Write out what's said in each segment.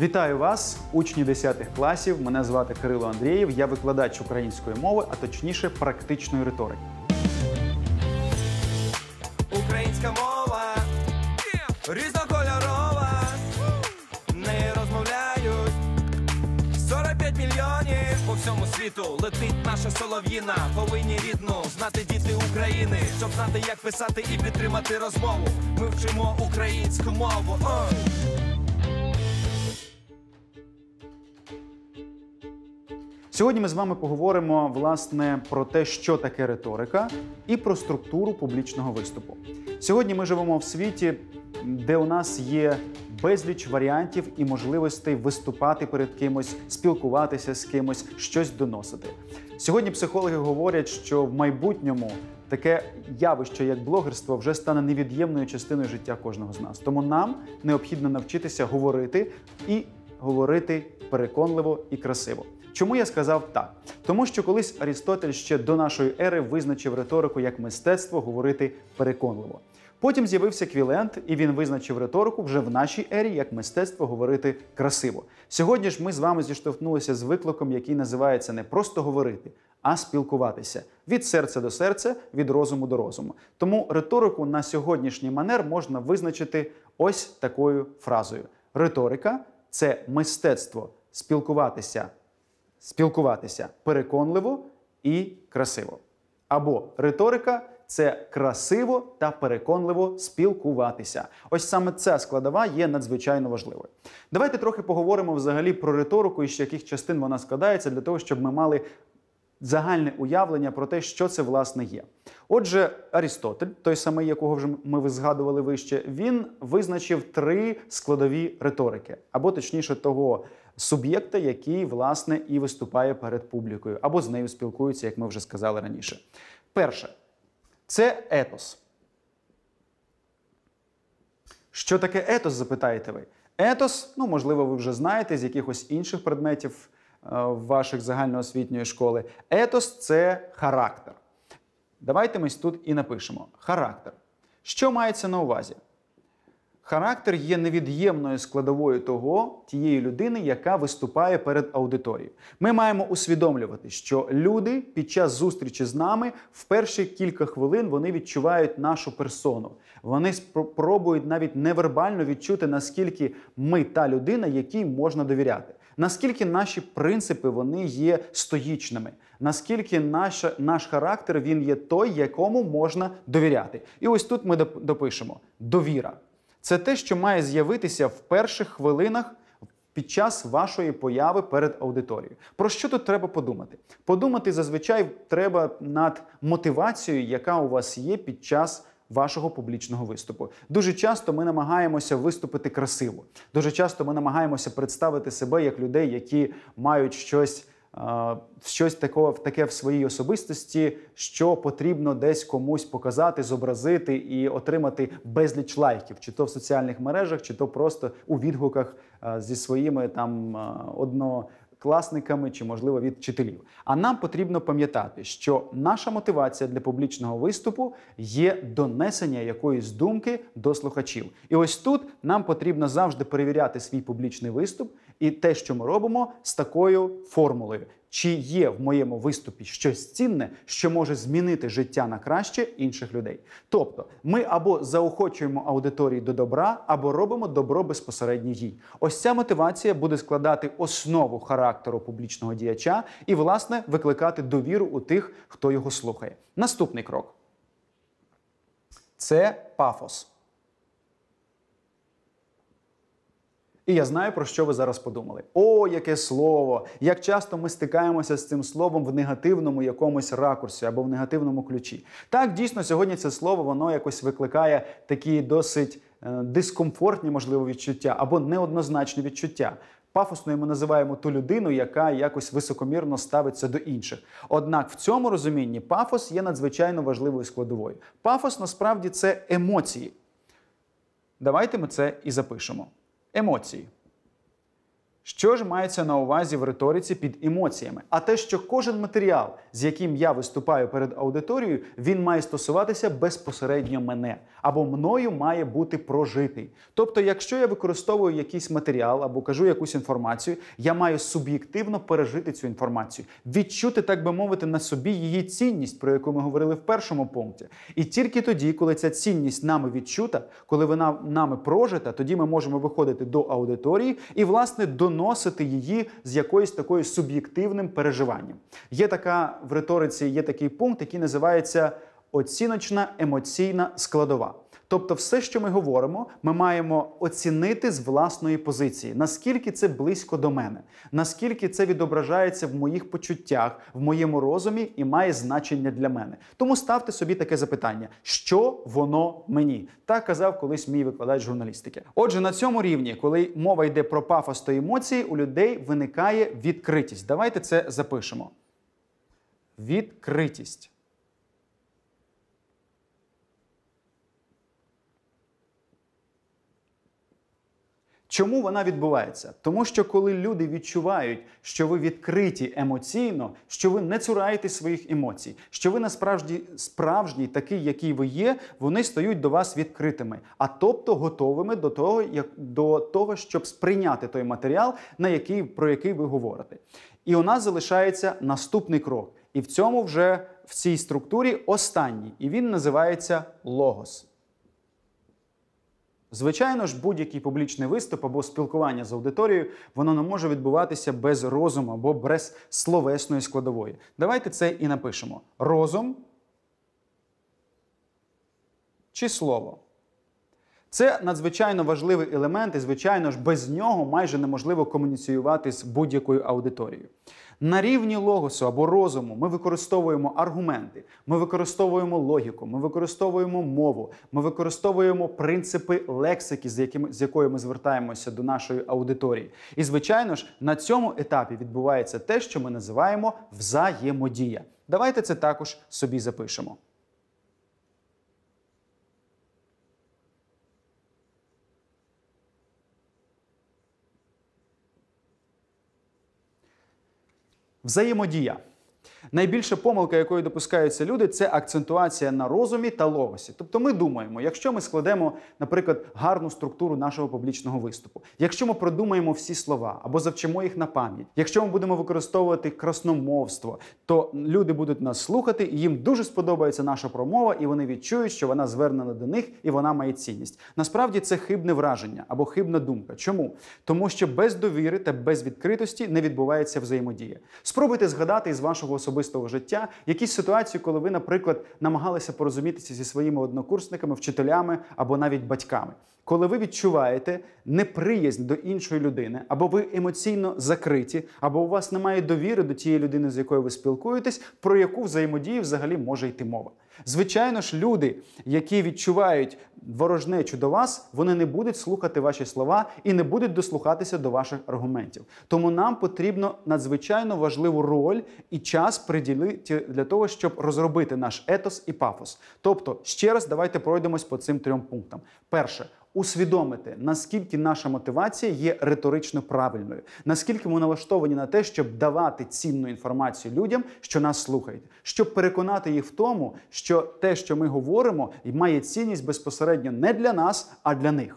Вітаю вас, учні 10 класів. Мене звати Кирило Андрієв. Я викладач української мови, а точніше практичної риторики. Українська мова різнокольорова. Не розмовляють 45 мільйонів по всьому світу. Летить наша солов'їна. Повинні рідну знати діти України, щоб знати, як писати і підтримати розмову. Ми вчимо українську мову. О! Сьогодні ми з вами поговоримо власне про те, що таке риторика, і про структуру публічного виступу. Сьогодні ми живемо в світі, де у нас є безліч варіантів і можливостей виступати перед кимось, спілкуватися з кимось, щось доносити. Сьогодні психологи говорять, що в майбутньому. Таке явище, як блогерство, вже стане невід'ємною частиною життя кожного з нас. Тому нам необхідно навчитися говорити і говорити переконливо і красиво. Чому я сказав так? Тому що колись Арістотель ще до нашої ери визначив риторику як мистецтво говорити переконливо. Потім з'явився Квілент, і він визначив риторику вже в нашій ері як мистецтво говорити красиво. Сьогодні ж ми з вами зіштовхнулися з викликом, який називається не просто говорити, а спілкуватися від серця до серця, від розуму до розуму. Тому риторику на сьогоднішній манер можна визначити ось такою фразою: риторика це мистецтво спілкуватися спілкуватися переконливо і красиво. Або риторика це красиво та переконливо спілкуватися. Ось саме ця складова є надзвичайно важливою. Давайте трохи поговоримо взагалі про риторику і з яких частин вона складається, для того, щоб ми мали загальне уявлення про те, що це власне є. Отже, Арістотель, той самий, якого вже ми згадували вище, він визначив три складові риторики, або точніше того суб'єкта, який власне і виступає перед публікою або з нею спілкується, як ми вже сказали раніше. Перше це етос. Що таке етос, запитаєте ви? Етос, ну, можливо, ви вже знаєте з якихось інших предметів е, ваших загальноосвітньої школи. Етос це характер. Давайте ми тут і напишемо: характер. Що мається на увазі? Характер є невід'ємною складовою того тієї людини, яка виступає перед аудиторією. Ми маємо усвідомлювати, що люди під час зустрічі з нами в перші кілька хвилин вони відчувають нашу персону. Вони спробують навіть невербально відчути, наскільки ми та людина, якій можна довіряти, наскільки наші принципи вони є стоїчними, наскільки наш, наш характер він є той, якому можна довіряти. І ось тут ми допишемо довіра. Це те, що має з'явитися в перших хвилинах під час вашої появи перед аудиторією. Про що тут треба подумати? Подумати зазвичай треба над мотивацією, яка у вас є під час. Вашого публічного виступу дуже часто ми намагаємося виступити красиво. Дуже часто ми намагаємося представити себе як людей, які мають щось щось такого, таке в своїй особистості, що потрібно десь комусь показати, зобразити і отримати безліч лайків, чи то в соціальних мережах, чи то просто у відгуках зі своїми там однокласниками чи, можливо, від вчителів. А нам потрібно пам'ятати, що наша мотивація для публічного виступу є донесення якоїсь думки до слухачів. І ось тут нам потрібно завжди перевіряти свій публічний виступ і те, що ми робимо, з такою формулою. Чи є в моєму виступі щось цінне, що може змінити життя на краще інших людей? Тобто, ми або заохочуємо аудиторії до добра, або робимо добро безпосередньо їй. Ось ця мотивація буде складати основу характеру публічного діяча і, власне, викликати довіру у тих, хто його слухає. Наступний крок це пафос. І я знаю, про що ви зараз подумали. О, яке слово! Як часто ми стикаємося з цим словом в негативному якомусь ракурсі або в негативному ключі. Так, дійсно, сьогодні це слово воно якось викликає такі досить е, дискомфортні, можливо, відчуття або неоднозначні відчуття. Пафосною ми називаємо ту людину, яка якось високомірно ставиться до інших. Однак в цьому розумінні пафос є надзвичайно важливою складовою. Пафос насправді це емоції. Давайте ми це і запишемо. emocji. Що ж мається на увазі в риториці під емоціями? А те, що кожен матеріал, з яким я виступаю перед аудиторією, він має стосуватися безпосередньо мене або мною має бути прожитий. Тобто, якщо я використовую якийсь матеріал або кажу якусь інформацію, я маю суб'єктивно пережити цю інформацію, відчути, так би мовити, на собі її цінність, про яку ми говорили в першому пункті. І тільки тоді, коли ця цінність нами відчута, коли вона нами прожита, тоді ми можемо виходити до аудиторії і, власне, до доносити її з якоюсь такою суб'єктивним переживанням. Є така в риториці, є такий пункт, який називається оціночна емоційна складова. Тобто, все, що ми говоримо, ми маємо оцінити з власної позиції, наскільки це близько до мене, наскільки це відображається в моїх почуттях, в моєму розумі і має значення для мене. Тому ставте собі таке запитання, що воно мені? Так казав колись мій викладач журналістики. Отже, на цьому рівні, коли мова йде про пафос та емоції, у людей виникає відкритість. Давайте це запишемо. Відкритість. Чому вона відбувається? Тому що коли люди відчувають, що ви відкриті емоційно, що ви не цураєте своїх емоцій, що ви насправді справжній, такий, який ви є, вони стають до вас відкритими, а тобто готовими до того, як до того, щоб сприйняти той матеріал, на який про який ви говорите. І у нас залишається наступний крок, і в цьому вже в цій структурі останній, і він називається логос. Звичайно ж, будь-який публічний виступ або спілкування з аудиторією воно не може відбуватися без розуму або без словесної складової. Давайте це і напишемо: розум чи слово. Це надзвичайно важливий елемент, і звичайно ж, без нього майже неможливо комуніціювати з будь-якою аудиторією. На рівні логосу або розуму ми використовуємо аргументи, ми використовуємо логіку, ми використовуємо мову, ми використовуємо принципи лексики, з якими з якою ми звертаємося до нашої аудиторії. І звичайно ж на цьому етапі відбувається те, що ми називаємо взаємодія. Давайте це також собі запишемо. взаємодія. Найбільша помилка, якою допускаються люди, це акцентуація на розумі та логосі. Тобто, ми думаємо, якщо ми складемо, наприклад, гарну структуру нашого публічного виступу, якщо ми продумаємо всі слова або завчимо їх на пам'ять, якщо ми будемо використовувати красномовство, то люди будуть нас слухати, і їм дуже сподобається наша промова, і вони відчують, що вона звернена до них і вона має цінність. Насправді це хибне враження або хибна думка. Чому? Тому що без довіри та без відкритості не відбувається взаємодія. Спробуйте згадати із вашого особистого особистого життя, якісь ситуації, коли ви, наприклад, намагалися порозумітися зі своїми однокурсниками, вчителями або навіть батьками коли ви відчуваєте неприязнь до іншої людини, або ви емоційно закриті, або у вас немає довіри до тієї людини, з якою ви спілкуєтесь, про яку взаємодію взагалі може йти мова. Звичайно ж, люди, які відчувають ворожнечу до вас, вони не будуть слухати ваші слова і не будуть дослухатися до ваших аргументів. Тому нам потрібно надзвичайно важливу роль і час приділити для того, щоб розробити наш етос і пафос. Тобто, ще раз давайте пройдемось по цим трьом пунктам. Перше усвідомити, наскільки наша мотивація є риторично правильною, наскільки ми налаштовані на те, щоб давати цінну інформацію людям, що нас слухають, щоб переконати їх в тому, що те, що ми говоримо, має цінність безпосередньо не для нас, а для них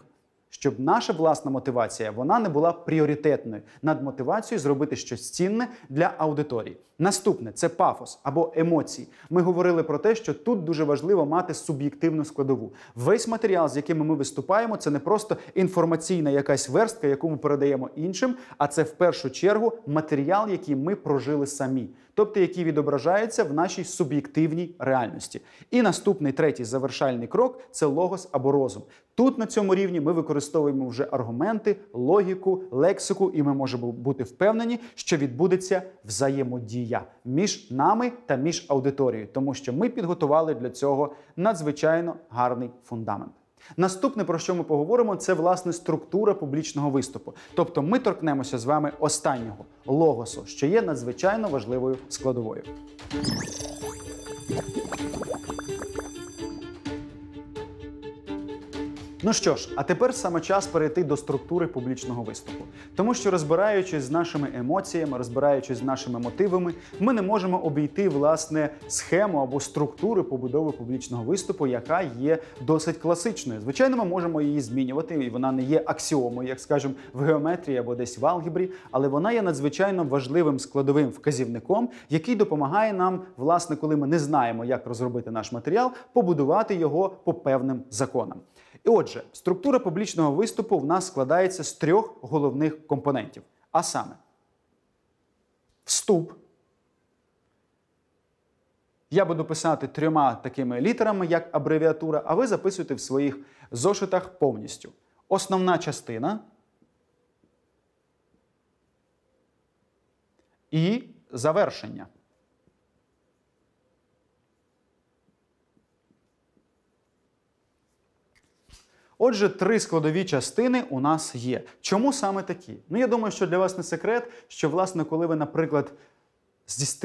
щоб наша власна мотивація вона не була пріоритетною над мотивацією зробити щось цінне для аудиторії. Наступне це пафос або емоції. Ми говорили про те, що тут дуже важливо мати суб'єктивну складову. Весь матеріал, з яким ми виступаємо, це не просто інформаційна якась верстка, яку ми передаємо іншим, а це в першу чергу матеріал, який ми прожили самі тобто які відображаються в нашій суб'єктивній реальності. І наступний третій завершальний крок це логос або розум. Тут на цьому рівні ми використовуємо вже аргументи, логіку, лексику, і ми можемо бути впевнені, що відбудеться взаємодія між нами та між аудиторією, тому що ми підготували для цього надзвичайно гарний фундамент. Наступне, про що ми поговоримо, це власне структура публічного виступу. Тобто ми торкнемося з вами останнього логосу, що є надзвичайно важливою складовою. Ну що ж, а тепер саме час перейти до структури публічного виступу, тому що розбираючись з нашими емоціями, розбираючись з нашими мотивами, ми не можемо обійти власне схему або структуру побудови публічного виступу, яка є досить класичною. Звичайно, ми можемо її змінювати, і вона не є аксіомою, як скажемо, в геометрії або десь в алгебрі, але вона є надзвичайно важливим складовим вказівником, який допомагає нам, власне, коли ми не знаємо, як розробити наш матеріал, побудувати його по певним законам. І отже, структура публічного виступу в нас складається з трьох головних компонентів. А саме, вступ. Я буду писати трьома такими літерами, як абревіатура, а ви записуєте в своїх зошитах повністю. Основна частина і завершення. Отже, три складові частини у нас є. Чому саме такі? Ну, я думаю, що для вас не секрет, що, власне, коли ви, наприклад,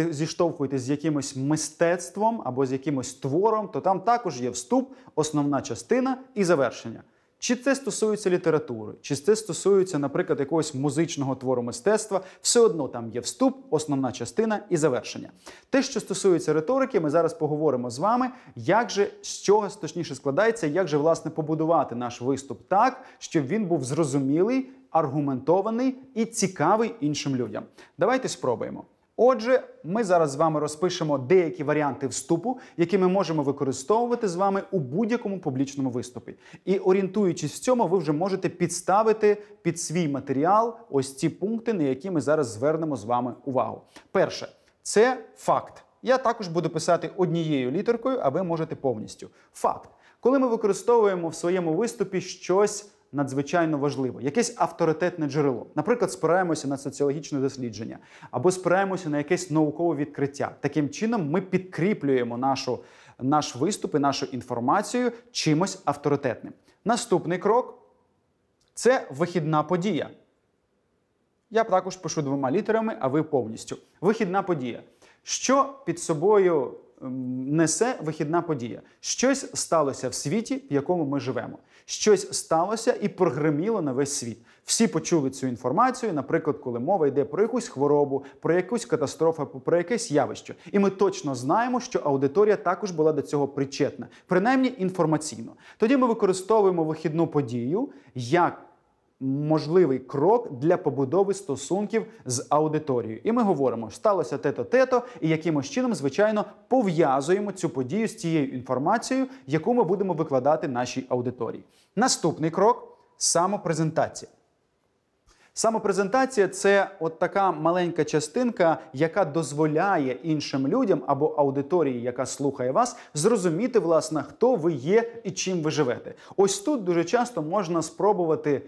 зіштовхуєтесь з якимось мистецтвом або з якимось твором, то там також є вступ, основна частина і завершення. Чи це стосується літератури, чи це стосується, наприклад, якогось музичного твору мистецтва, все одно там є вступ, основна частина і завершення. Те, що стосується риторики, ми зараз поговоримо з вами, як же з чого точніше складається, як же власне побудувати наш виступ так, щоб він був зрозумілий, аргументований і цікавий іншим людям. Давайте спробуємо. Отже, ми зараз з вами розпишемо деякі варіанти вступу, які ми можемо використовувати з вами у будь-якому публічному виступі. І орієнтуючись в цьому, ви вже можете підставити під свій матеріал ось ці пункти, на які ми зараз звернемо з вами увагу. Перше, це факт. Я також буду писати однією літеркою, а ви можете повністю. Факт, коли ми використовуємо в своєму виступі щось надзвичайно важливо, якесь авторитетне джерело. Наприклад, спираємося на соціологічне дослідження або спираємося на якесь наукове відкриття. Таким чином, ми підкріплюємо нашу, наш виступ і нашу інформацію чимось авторитетним. Наступний крок це вихідна подія. Я також пишу двома літерами, а ви повністю. Вихідна подія. Що під собою ем, несе вихідна подія? Щось сталося в світі, в якому ми живемо щось сталося і прогреміло на весь світ. Всі почули цю інформацію, наприклад, коли мова йде про якусь хворобу, про якусь катастрофу, про якесь явище. І ми точно знаємо, що аудиторія також була до цього причетна, принаймні інформаційно. Тоді ми використовуємо вихідну подію як можливий крок для побудови стосунків з аудиторією. І ми говоримо, сталося те тето тето, і якимось чином, звичайно, пов'язуємо цю подію з тією інформацією, яку ми будемо викладати нашій аудиторії. Наступний крок самопрезентація. Самопрезентація це от така маленька частинка, яка дозволяє іншим людям або аудиторії, яка слухає вас, зрозуміти, власне, хто ви є і чим ви живете. Ось тут дуже часто можна спробувати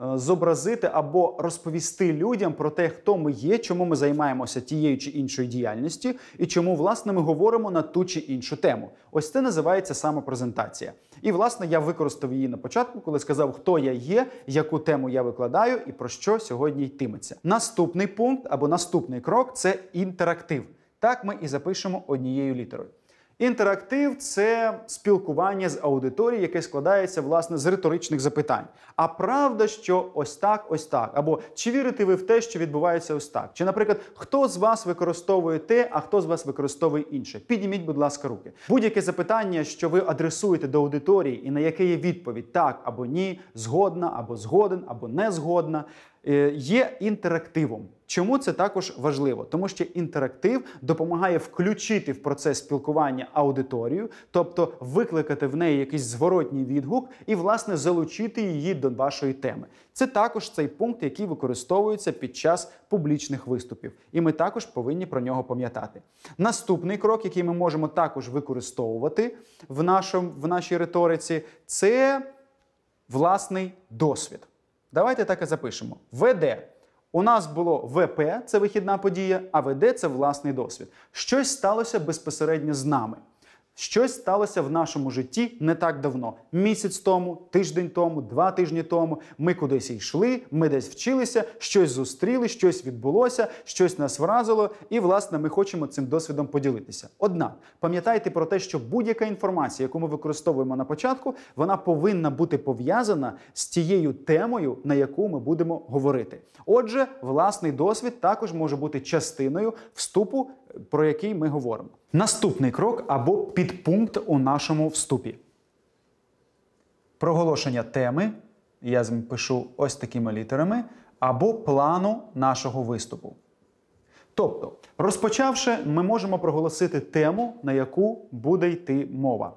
Е, зобразити або розповісти людям про те, хто ми є, чому ми займаємося тією чи іншою діяльністю, і чому власне ми говоримо на ту чи іншу тему. Ось це називається самопрезентація. І власне я використав її на початку, коли сказав, хто я є, яку тему я викладаю і про що сьогодні йтиметься. Наступний пункт або наступний крок це інтерактив. Так ми і запишемо однією літерою. Інтерактив це спілкування з аудиторією, яке складається власне з риторичних запитань. А правда, що ось так, ось так. Або чи вірите ви в те, що відбувається ось так? Чи, наприклад, хто з вас використовує те, а хто з вас використовує інше? Підніміть, будь ласка, руки. Будь-яке запитання, що ви адресуєте до аудиторії, і на яке є відповідь так або ні, згодна, або згоден, або не згодна, е, є інтерактивом. Чому це також важливо? Тому що інтерактив допомагає включити в процес спілкування аудиторію, тобто викликати в неї якийсь зворотній відгук і, власне, залучити її до вашої теми. Це також цей пункт, який використовується під час публічних виступів, і ми також повинні про нього пам'ятати. Наступний крок, який ми можемо також використовувати в, нашому, в нашій риториці, це власний досвід. Давайте так і запишемо: ВД. У нас було ВП, це вихідна подія, а ВД це власний досвід. Щось сталося безпосередньо з нами. Щось сталося в нашому житті не так давно. Місяць тому, тиждень тому, два тижні тому. Ми кудись йшли, ми десь вчилися, щось зустріли, щось відбулося, щось нас вразило, і власне ми хочемо цим досвідом поділитися. Однак пам'ятайте про те, що будь-яка інформація, яку ми використовуємо на початку, вона повинна бути пов'язана з тією темою, на яку ми будемо говорити. Отже, власний досвід також може бути частиною вступу про який ми говоримо. Наступний крок або підпункт у нашому вступі. Проголошення теми. Я пишу ось такими літерами, або плану нашого виступу. Тобто, розпочавши, ми можемо проголосити тему, на яку буде йти мова.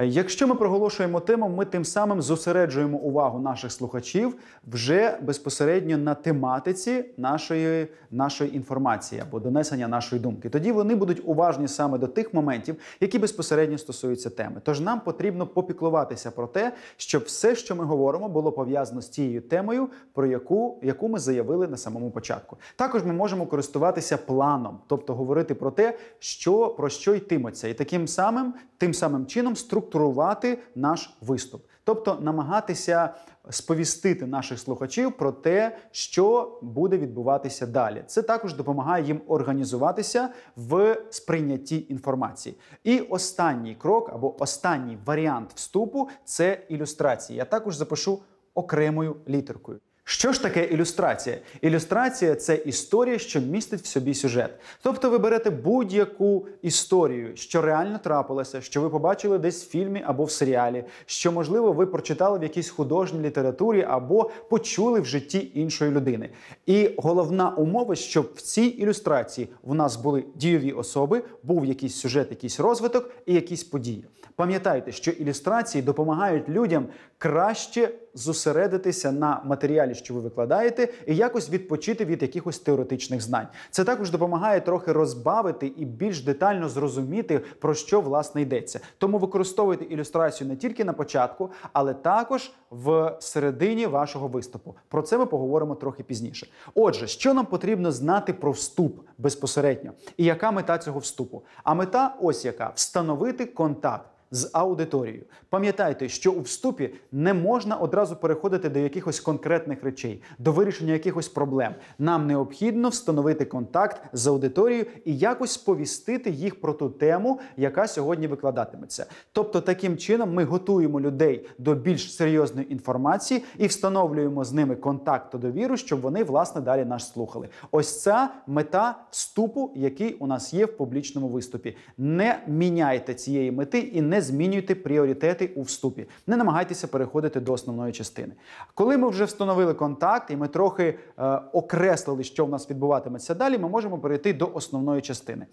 Е, якщо ми проголошуємо тему, ми тим самим зосереджуємо увагу наших слухачів вже безпосередньо на тематиці нашої нашої інформації або донесення нашої думки. Тоді вони будуть уважні саме до тих моментів, які безпосередньо стосуються теми. Тож нам потрібно попіклуватися про те, щоб все, що ми говоримо, було пов'язано з тією темою, про яку яку ми заявили на самому початку. Також ми можемо користуватися планом, тобто говорити про те, що про що йтиметься, і таким самим тим самим чином структурно структурувати наш виступ, тобто намагатися сповістити наших слухачів про те, що буде відбуватися далі. Це також допомагає їм організуватися в сприйнятті інформації. І останній крок або останній варіант вступу це ілюстрації. Я також запишу окремою літеркою. Що ж таке ілюстрація? Ілюстрація це історія, що містить в собі сюжет. Тобто ви берете будь-яку історію, що реально трапилася, що ви побачили десь в фільмі або в серіалі, що, можливо, ви прочитали в якійсь художній літературі або почули в житті іншої людини. І головна умова, щоб в цій ілюстрації в нас були дієві особи, був якийсь сюжет, якийсь розвиток і якісь події. Пам'ятайте, що ілюстрації допомагають людям краще зосередитися на матеріалі, що ви викладаєте, і якось відпочити від якихось теоретичних знань. Це також допомагає трохи розбавити і більш детально зрозуміти, про що власне йдеться. Тому використовуйте ілюстрацію не тільки на початку, але також в середині вашого виступу. Про це ми поговоримо трохи пізніше. Отже, що нам потрібно знати про вступ безпосередньо, і яка мета цього вступу? А мета ось яка встановити контакт з аудиторією. Пам'ятайте, що у вступі не можна одразу переходити до якихось конкретних речей, до вирішення якихось проблем. Нам необхідно встановити контакт з аудиторією і якось сповістити їх про ту тему, яка сьогодні викладатиметься. Тобто, таким чином ми готуємо людей до більш серйозної інформації і встановлюємо з ними контакт та довіру, щоб вони власне далі нас слухали. Ось ця мета вступу, який у нас є в публічному виступі. Не міняйте цієї мети і не змінюйте пріоритети у вступі, не намагайтеся переходити до основної частини. Коли ми вже встановили контакт і ми трохи е, окреслили, що в нас відбуватиметься далі, ми можемо перейти до основної частини.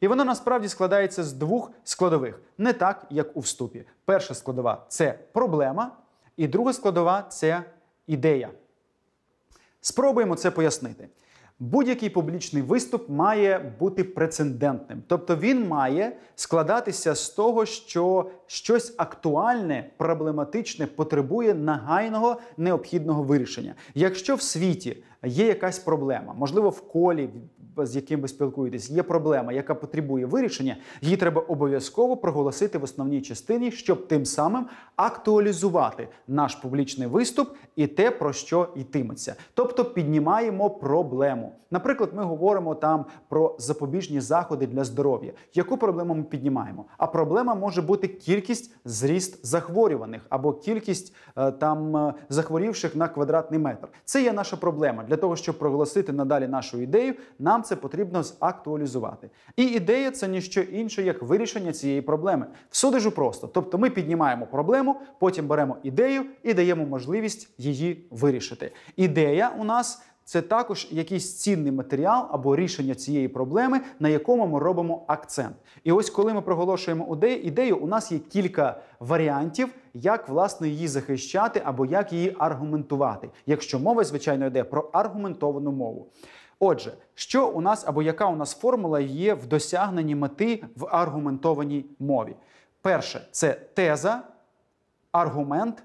І воно насправді складається з двох складових, не так, як у вступі. Перша складова це проблема, і друга складова це ідея. Спробуємо це пояснити будь-який публічний виступ має бути прецедентним, тобто він має складатися з того, що щось актуальне, проблематичне потребує нагайного необхідного вирішення. Якщо в світі є якась проблема, можливо, в колі з яким ви спілкуєтесь, є проблема, яка потребує вирішення, її треба обов'язково проголосити в основній частині, щоб тим самим актуалізувати наш публічний виступ і те, про що йтиметься. Тобто піднімаємо проблему. Наприклад, ми говоримо там про запобіжні заходи для здоров'я. Яку проблему ми піднімаємо? А проблема може бути кількість зріст захворюваних або кількість е, там е, захворівших на квадратний метр. Це є наша проблема для того, щоб проголосити надалі нашу ідею. Нам це потрібно зактуалізувати. І ідея це ніщо інше, як вирішення цієї проблеми. Все дуже просто. Тобто, ми піднімаємо проблему, потім беремо ідею і даємо можливість її вирішити. Ідея у нас. Це також якийсь цінний матеріал або рішення цієї проблеми, на якому ми робимо акцент. І ось коли ми проголошуємо ідею, у нас є кілька варіантів, як власне її захищати або як її аргументувати, якщо мова, звичайно, йде про аргументовану мову. Отже, що у нас або яка у нас формула є в досягненні мети в аргументованій мові? Перше це теза, аргумент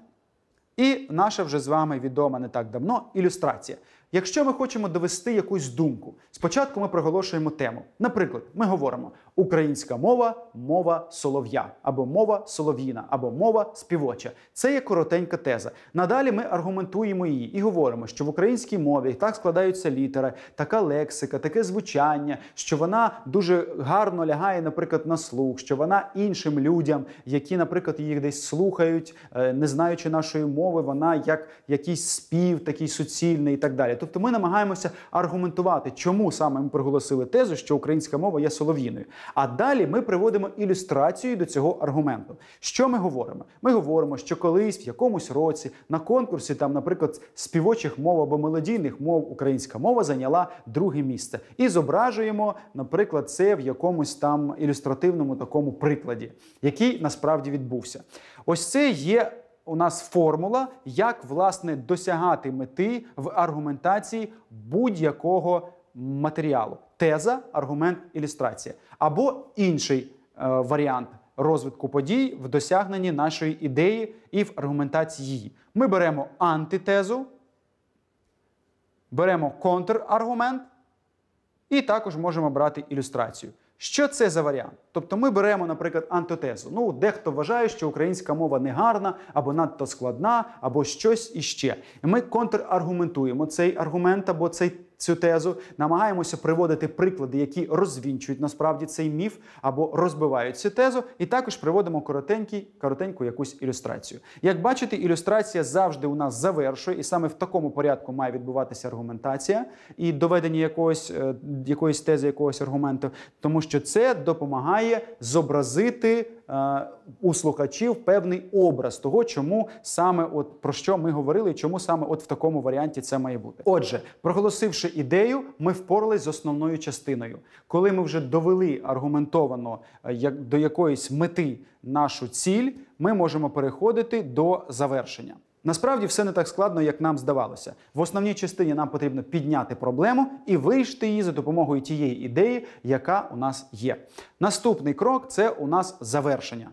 і наша вже з вами відома не так давно ілюстрація. Якщо ми хочемо довести якусь думку, спочатку ми проголошуємо тему. Наприклад, ми говоримо українська мова, мова солов'я, або мова солов'їна, або мова співоча. Це є коротенька теза. Надалі ми аргументуємо її і говоримо, що в українській мові так складаються літери, така лексика, таке звучання, що вона дуже гарно лягає, наприклад, на слух, що вона іншим людям, які, наприклад, її десь слухають, е, не знаючи нашої мови, вона як якийсь спів, такий суцільний і так далі. Тобто ми намагаємося аргументувати, чому саме ми проголосили тезу, що українська мова є солов'їною. А далі ми приводимо ілюстрацію до цього аргументу. Що ми говоримо? Ми говоримо, що колись в якомусь році на конкурсі, там, наприклад, співочих мов або мелодійних мов українська мова зайняла друге місце. І зображуємо, наприклад, це в якомусь там ілюстративному такому прикладі, який насправді відбувся. Ось це є у нас формула, як власне досягати мети в аргументації будь-якого матеріалу: теза, аргумент, ілюстрація або інший е, варіант. Розвитку подій в досягненні нашої ідеї і в аргументації Ми беремо антитезу, беремо контраргумент і також можемо брати ілюстрацію. Що це за варіант? Тобто ми беремо, наприклад, антитезу. Ну, дехто вважає, що українська мова не гарна або надто складна, або щось іще. І ми контраргументуємо цей аргумент або цей цю тезу, намагаємося приводити приклади, які розвінчують насправді цей міф або розбивають цю тезу, і також приводимо коротенький, коротеньку якусь ілюстрацію. Як бачите, ілюстрація завжди у нас завершує, і саме в такому порядку має відбуватися аргументація і доведення якогось е, якоїсь тези, якогось аргументу, тому що це допомагає зобразити. Е, у слухачів певний образ того, чому саме от про що ми говорили, чому саме от в такому варіанті це має бути. Отже, проголосивши ідею, ми впоралися з основною частиною. Коли ми вже довели аргументовано е, як до якоїсь мети нашу ціль, ми можемо переходити до завершення. Насправді все не так складно, як нам здавалося. В основній частині нам потрібно підняти проблему і вирішити її за допомогою тієї ідеї, яка у нас є. Наступний крок це у нас завершення.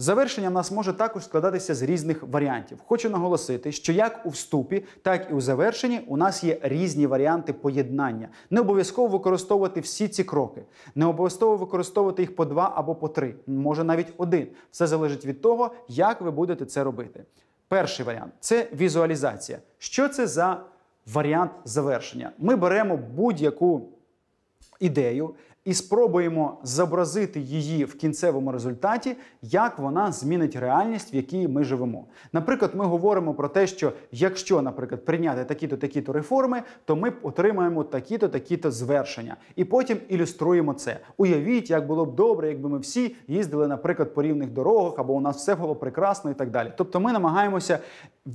Завершення в нас може також складатися з різних варіантів. Хочу наголосити, що як у вступі, так і у завершенні у нас є різні варіанти поєднання. Не обов'язково використовувати всі ці кроки, не обов'язково використовувати їх по два або по три, може навіть один. Все залежить від того, як ви будете це робити. Перший варіант це візуалізація. Що це за варіант завершення? Ми беремо будь-яку ідею, і спробуємо зобразити її в кінцевому результаті, як вона змінить реальність, в якій ми живемо. Наприклад, ми говоримо про те, що якщо, наприклад, прийняти такі-то такі-то реформи, то ми отримаємо такі-то такі-то звершення, і потім ілюструємо це. Уявіть, як було б добре, якби ми всі їздили, наприклад, по рівних дорогах, або у нас все було прекрасно і так далі. Тобто, ми намагаємося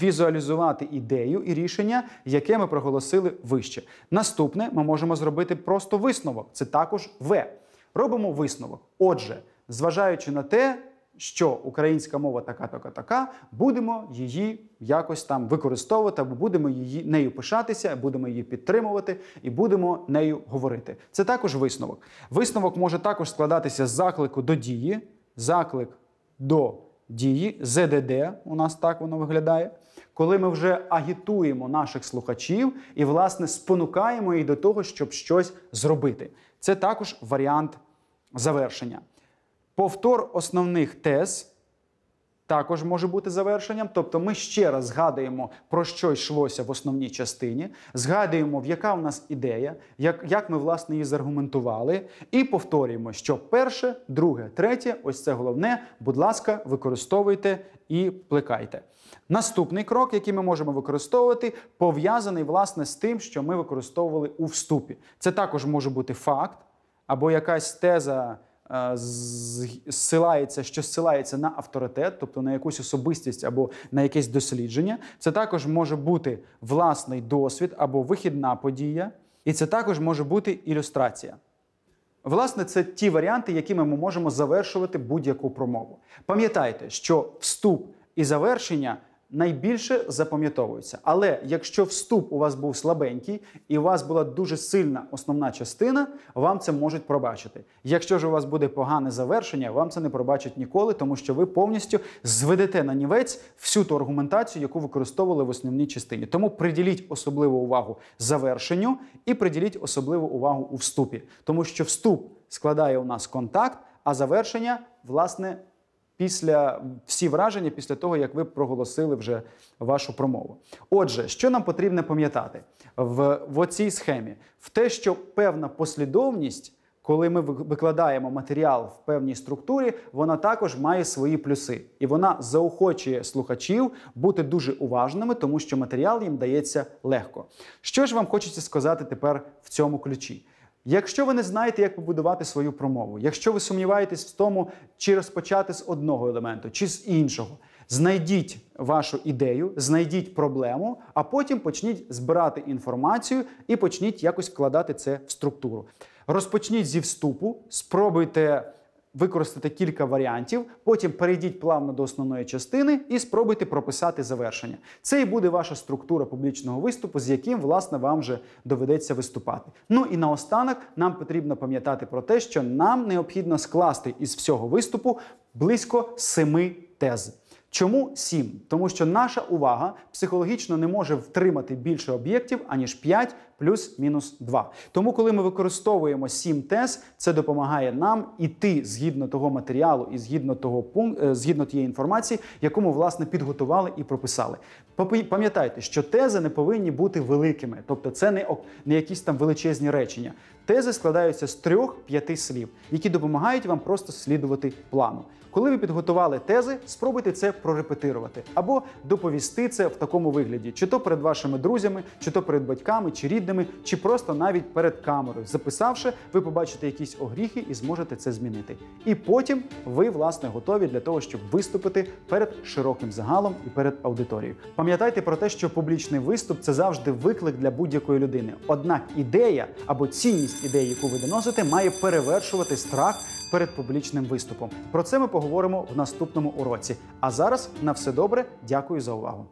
візуалізувати ідею і рішення, яке ми проголосили вище. Наступне ми можемо зробити просто висновок. Це також В. Робимо висновок. Отже, зважаючи на те, що українська мова така, така, така, будемо її якось там використовувати, або будемо її нею пишатися, будемо її підтримувати і будемо нею говорити. Це також висновок. Висновок може також складатися з заклику до дії, заклик до дії, ЗДД. У нас так воно виглядає коли ми вже агітуємо наших слухачів і, власне, спонукаємо їх до того, щоб щось зробити. Це також варіант завершення. Повтор основних тез також може бути завершенням. Тобто, ми ще раз згадуємо, про що йшлося в основній частині, згадуємо, в яка у нас ідея, як як ми власне її заргументували, і повторюємо, що перше, друге, третє ось це головне. Будь ласка, використовуйте і плекайте. Наступний крок, який ми можемо використовувати, пов'язаний власне з тим, що ми використовували у вступі. Це також може бути факт або якась теза. Е, зсилається, що зсилається на авторитет, тобто на якусь особистість або на якесь дослідження. Це також може бути власний досвід або вихідна подія, і це також може бути ілюстрація. Власне, це ті варіанти, якими ми можемо завершувати будь-яку промову. Пам'ятайте, що вступ і завершення найбільше запам'ятовуються. Але якщо вступ у вас був слабенький і у вас була дуже сильна основна частина, вам це можуть пробачити. Якщо ж у вас буде погане завершення, вам це не пробачать ніколи, тому що ви повністю зведете на нівець всю ту аргументацію, яку використовували в основній частині. Тому приділіть особливу увагу завершенню і приділіть особливу увагу у вступі, тому що вступ складає у нас контакт, а завершення власне після всі враження після того, як ви проголосили вже вашу промову. Отже, що нам потрібно пам'ятати в, в цій схемі, в те, що певна послідовність. Коли ми викладаємо матеріал в певній структурі, вона також має свої плюси, і вона заохочує слухачів бути дуже уважними, тому що матеріал їм дається легко. Що ж вам хочеться сказати тепер в цьому ключі? Якщо ви не знаєте, як побудувати свою промову, якщо ви сумніваєтесь в тому, чи розпочати з одного елементу, чи з іншого, знайдіть вашу ідею, знайдіть проблему, а потім почніть збирати інформацію і почніть якось вкладати це в структуру. Розпочніть зі вступу, спробуйте використати кілька варіантів, потім перейдіть плавно до основної частини і спробуйте прописати завершення. Це і буде ваша структура публічного виступу, з яким, власне, вам вже доведеться виступати. Ну і наостанок нам потрібно пам'ятати про те, що нам необхідно скласти із всього виступу близько семи тез. Чому сім? Тому що наша увага психологічно не може втримати більше об'єктів, аніж п'ять плюс-мінус 2. Тому, коли ми використовуємо 7 тез, це допомагає нам іти згідно того матеріалу і згідно того пункту, е, згідно тієї інформації, яку ми власне підготували і прописали. Пам'ятайте, що тези не повинні бути великими, тобто це не не якісь там величезні речення. Тези складаються з трьох-п'яти слів, які допомагають вам просто слідувати плану. Коли ви підготували тези, спробуйте це прорепетирувати або доповісти це в такому вигляді, чи то перед вашими друзями, чи то перед батьками, чи рідними рідними, чи просто навіть перед камерою. Записавши, ви побачите якісь огріхи і зможете це змінити. І потім ви, власне, готові для того, щоб виступити перед широким загалом і перед аудиторією. Пам'ятайте про те, що публічний виступ це завжди виклик для будь-якої людини. Однак ідея або цінність ідеї, яку ви доносите, має перевершувати страх перед публічним виступом. Про це ми поговоримо в наступному уроці. А зараз на все добре. Дякую за увагу.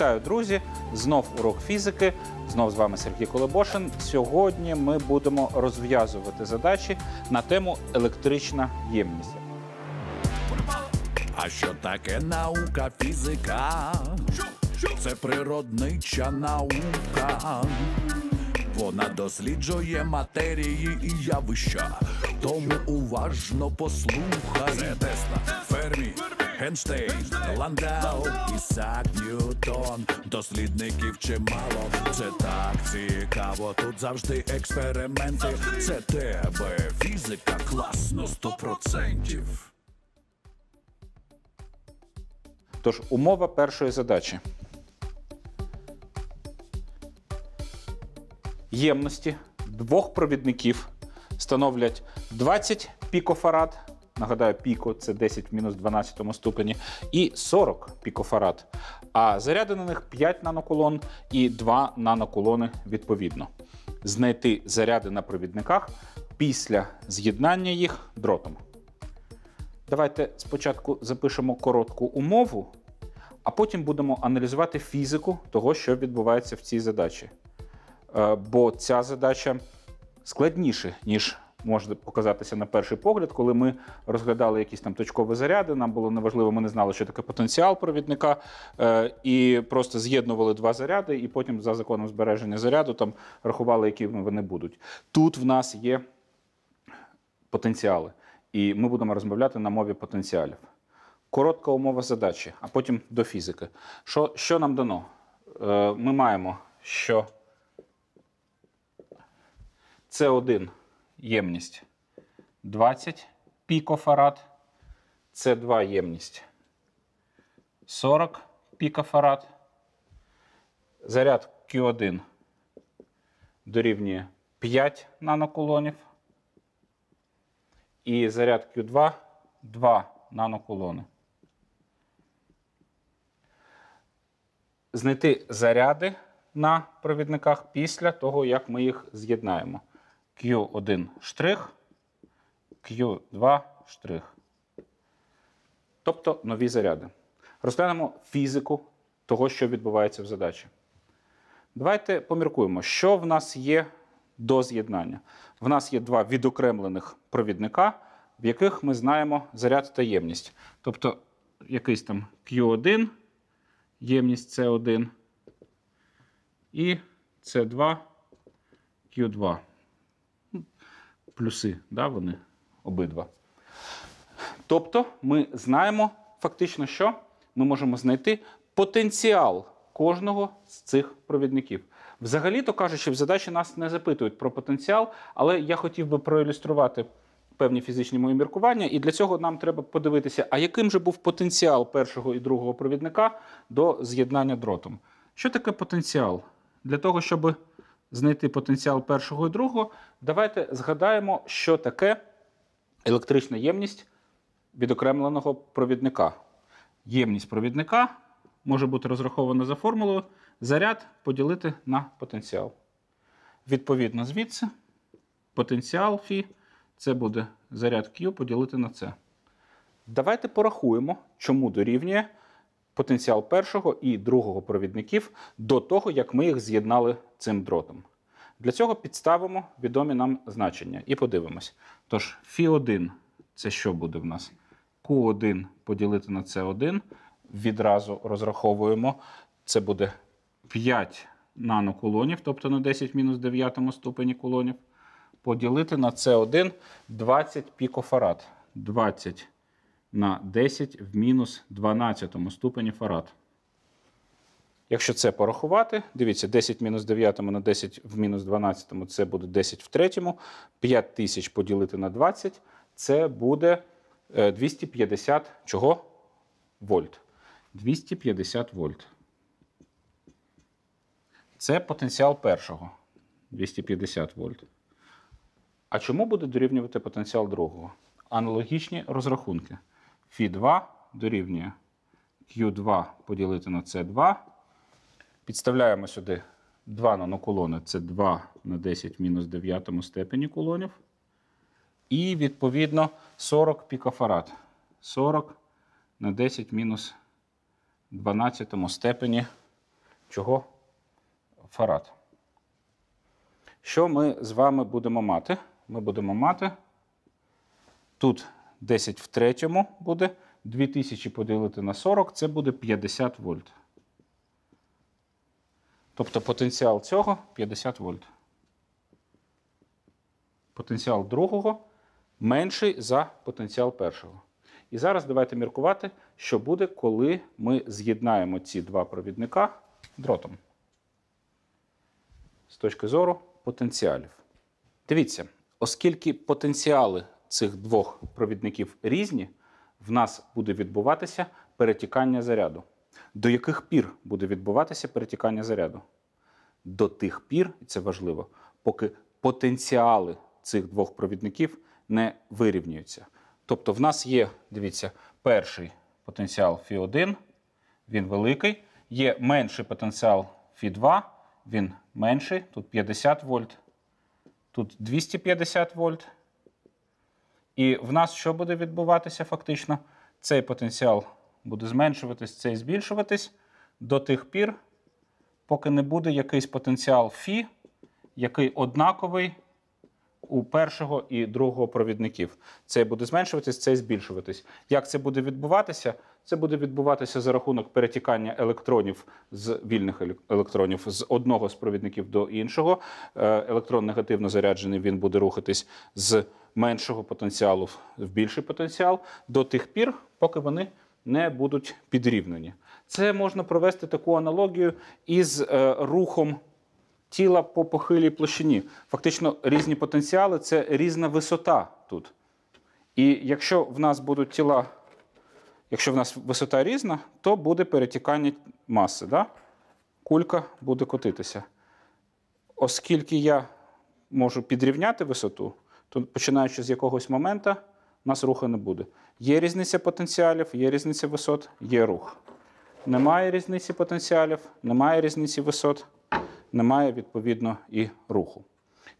Вітаю, друзі! Знов урок фізики. Знов з вами Сергій Колебошин. Сьогодні ми будемо розв'язувати задачі на тему електрична ємність. А що таке наука фізика? Це природнича наука. Вона досліджує матерії і явища. Тому уважно послухай Це Тесла, Фермі, Генштейн, Ландау, Ісак Ньютон. Дослідників чимало. Це так цікаво. Тут завжди експерименти. Це тебе фізика класно сто процентів. Тож умова першої задачі. ємності двох провідників становлять 20 пікофарад. Нагадаю, піко це 10 в мінус 12 ступені, і 40 пікофарад. А заряди на них 5 наноколон і 2 наноколони відповідно. Знайти заряди на провідниках після з'єднання їх дротом. Давайте спочатку запишемо коротку умову, а потім будемо аналізувати фізику того, що відбувається в цій задачі. Е, бо ця задача складніше, ніж може показатися на перший погляд, коли ми розглядали якісь там точкові заряди. Нам було неважливо, ми не знали, що таке потенціал провідника, е, і просто з'єднували два заряди, і потім за законом збереження заряду там рахували, якими вони будуть. Тут в нас є потенціали, і ми будемо розмовляти на мові потенціалів. Коротка умова задачі, а потім до фізики. Що що нам дано? Е, ми маємо, що це 1 ємність 20 пікофарад. Це 2 ємність 40 пікофарад. Заряд Q1 дорівнює 5 нанокулонів. І заряд Q2 2 нанокулони. Знайти заряди на провідниках після того, як ми їх з'єднаємо. Q1 штрих, Q2 штрих. Тобто нові заряди. Розглянемо фізику того, що відбувається в задачі. Давайте поміркуємо, що в нас є до з'єднання. В нас є два відокремлених провідника, в яких ми знаємо заряд та ємність. Тобто якийсь там Q1, ємність c 1 і c 2 Q2 плюси, да, вони обидва. Тобто ми знаємо фактично, що ми можемо знайти потенціал кожного з цих провідників. Взагалі-то кажучи, в задачі нас не запитують про потенціал, але я хотів би проілюструвати певні фізичні мої міркування, і для цього нам треба подивитися, а яким же був потенціал першого і другого провідника до з'єднання дротом. Що таке потенціал? Для того, щоб знайти потенціал першого і другого, давайте згадаємо, що таке електрична ємність відокремленого провідника. Ємність провідника може бути розрахована за формулою заряд поділити на потенціал. Відповідно, звідси потенціал Фі це буде заряд Q поділити на С. Давайте порахуємо, чому дорівнює потенціал першого і другого провідників до того, як ми їх з'єднали цим дротом. Для цього підставимо відомі нам значення і подивимось. Тож, фі 1 це що буде в нас? Q1 поділити на С1. Відразу розраховуємо. Це буде 5 нанокулонів, тобто на 10 мінус 9 ступені кулонів. Поділити на С1 20 пікофарад. 20 на 10 в мінус 12 ступені Фарад. Якщо це порахувати, дивіться, 10 мінус 9 на 10 в мінус 12 це буде 10 в третьому. 5 тисяч поділити на 20 це буде 250 е, чого? вольт. 250 вольт. Це потенціал першого. 250 вольт. А чому буде дорівнювати потенціал другого? Аналогічні розрахунки. Фі 2 дорівнює Q2 поділити на c 2 Підставляємо сюди 2 наноколони. Це 2 на 10 мінус 9 степені колонів. І, відповідно, 40 пікофарад. 40 на 10 мінус 12 степені чого фарад. Що ми з вами будемо мати? Ми будемо мати тут 10 в третьому буде. 2000 поділити на 40 це буде 50 вольт. Тобто потенціал цього 50 вольт. Потенціал другого менший за потенціал першого. І зараз давайте міркувати, що буде, коли ми з'єднаємо ці два провідника дротом. З точки зору потенціалів. Дивіться, оскільки потенціали цих двох провідників різні, в нас буде відбуватися перетікання заряду. До яких пір буде відбуватися перетікання заряду? До тих пір, і це важливо, поки потенціали цих двох провідників не вирівнюються. Тобто, в нас є, дивіться, перший потенціал фі 1 він великий, є менший потенціал фі 2 він менший, тут 50 вольт, тут 250 вольт. І в нас що буде відбуватися фактично? Цей потенціал буде зменшуватись, цей збільшуватись до тих пір, поки не буде якийсь потенціал Фі, який однаковий у першого і другого провідників. Цей буде зменшуватись, цей збільшуватись. Як це буде відбуватися? Це буде відбуватися за рахунок перетікання електронів з вільних електронів з одного з провідників до іншого. Е, електрон негативно заряджений, він буде рухатись з меншого потенціалу в більший потенціал до тих пір, поки вони не будуть підрівнені. Це можна провести таку аналогію із е, рухом тіла по похилій площині. Фактично, різні потенціали це різна висота тут. І якщо в нас будуть тіла, якщо в нас висота різна, то буде перетікання маси. Да? Кулька буде котитися. Оскільки я можу підрівняти висоту, то починаючи з якогось моменту, у нас руху не буде. Є різниця потенціалів, є різниця висот, є рух. Немає різниці потенціалів, немає різниці висот, немає відповідно і руху.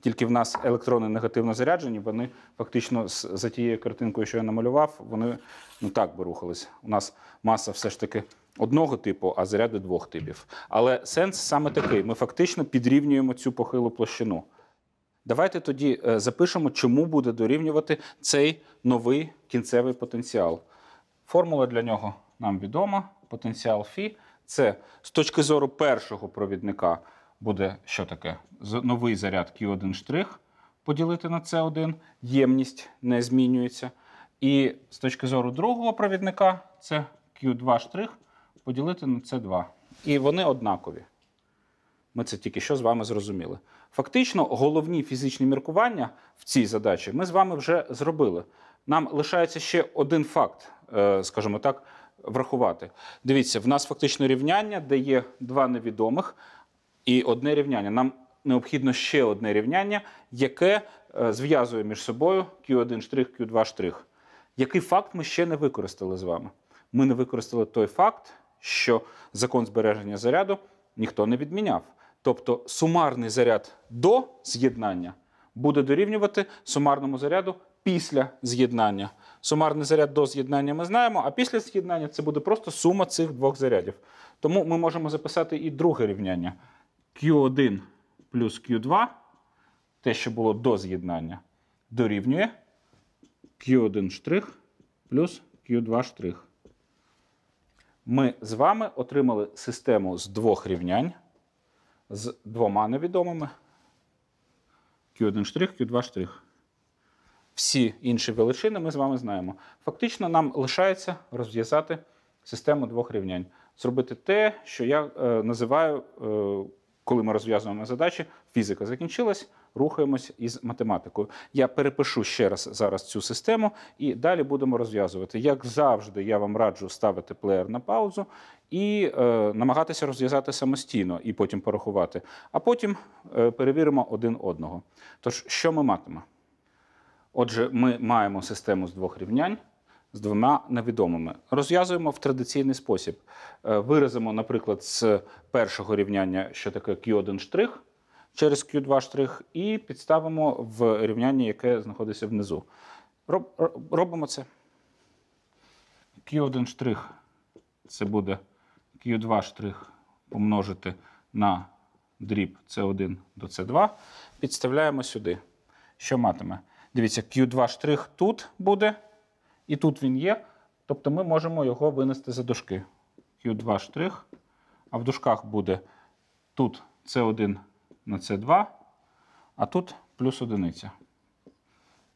Тільки в нас електрони негативно заряджені, вони фактично за тією картинкою, що я намалював, вони ну так би рухалися. У нас маса все ж таки одного типу, а заряди двох типів. Але сенс саме такий: ми фактично підрівнюємо цю похилу площину. Давайте тоді е, запишемо, чому буде дорівнювати цей новий кінцевий потенціал. Формула для нього нам відома. Потенціал φ Це з точки зору першого провідника буде що таке? Новий заряд Q1 штрих поділити на С1, ємність не змінюється. І з точки зору другого провідника це Q2 штрих поділити на С2. І вони однакові. Ми це тільки що з вами зрозуміли. Фактично, головні фізичні міркування в цій задачі ми з вами вже зробили. Нам лишається ще один факт, е, скажімо так, врахувати. Дивіться, в нас фактично рівняння, де є два невідомих і одне рівняння. Нам необхідно ще одне рівняння, яке е, зв'язує між собою Q1', штрих, Q2'. штрих. Який факт ми ще не використали з вами? Ми не використали той факт, що закон збереження заряду ніхто не відміняв. Тобто сумарний заряд до з'єднання буде дорівнювати сумарному заряду після з'єднання. Сумарний заряд до з'єднання ми знаємо, а після з'єднання це буде просто сума цих двох зарядів. Тому ми можемо записати і друге рівняння Q1 плюс Q2, те, що було до з'єднання, дорівнює Q1' плюс Q2'. Ми з вами отримали систему з двох рівнянь з двома невідомими. Q1 штрих, Q2 штрих. Всі інші величини ми з вами знаємо. Фактично, нам лишається розв'язати систему двох рівнянь. Зробити те, що я е, називаю, е, коли ми розв'язуємо задачі, фізика закінчилась рухаємось із математикою. Я перепишу ще раз зараз цю систему і далі будемо розв'язувати. Як завжди, я вам раджу ставити плеер на паузу і е, намагатися розв'язати самостійно і потім порахувати. А потім е, перевіримо один одного. Тож, що ми матимемо? Отже, ми маємо систему з двох рівнянь. З двома невідомими розв'язуємо в традиційний спосіб. Е, виразимо, наприклад, з першого рівняння, що таке q 1 штрих, через Q2 штрих і підставимо в рівняння, яке знаходиться внизу. Робимо це. Q1 штрих це буде Q2 штрих помножити на дріб С1 до С2. Підставляємо сюди. Що матиме? Дивіться, Q2 штрих тут буде, і тут він є. Тобто ми можемо його винести за дужки. Q2 штрих. А в дужках буде тут С1 на це 2, а тут плюс одиниця.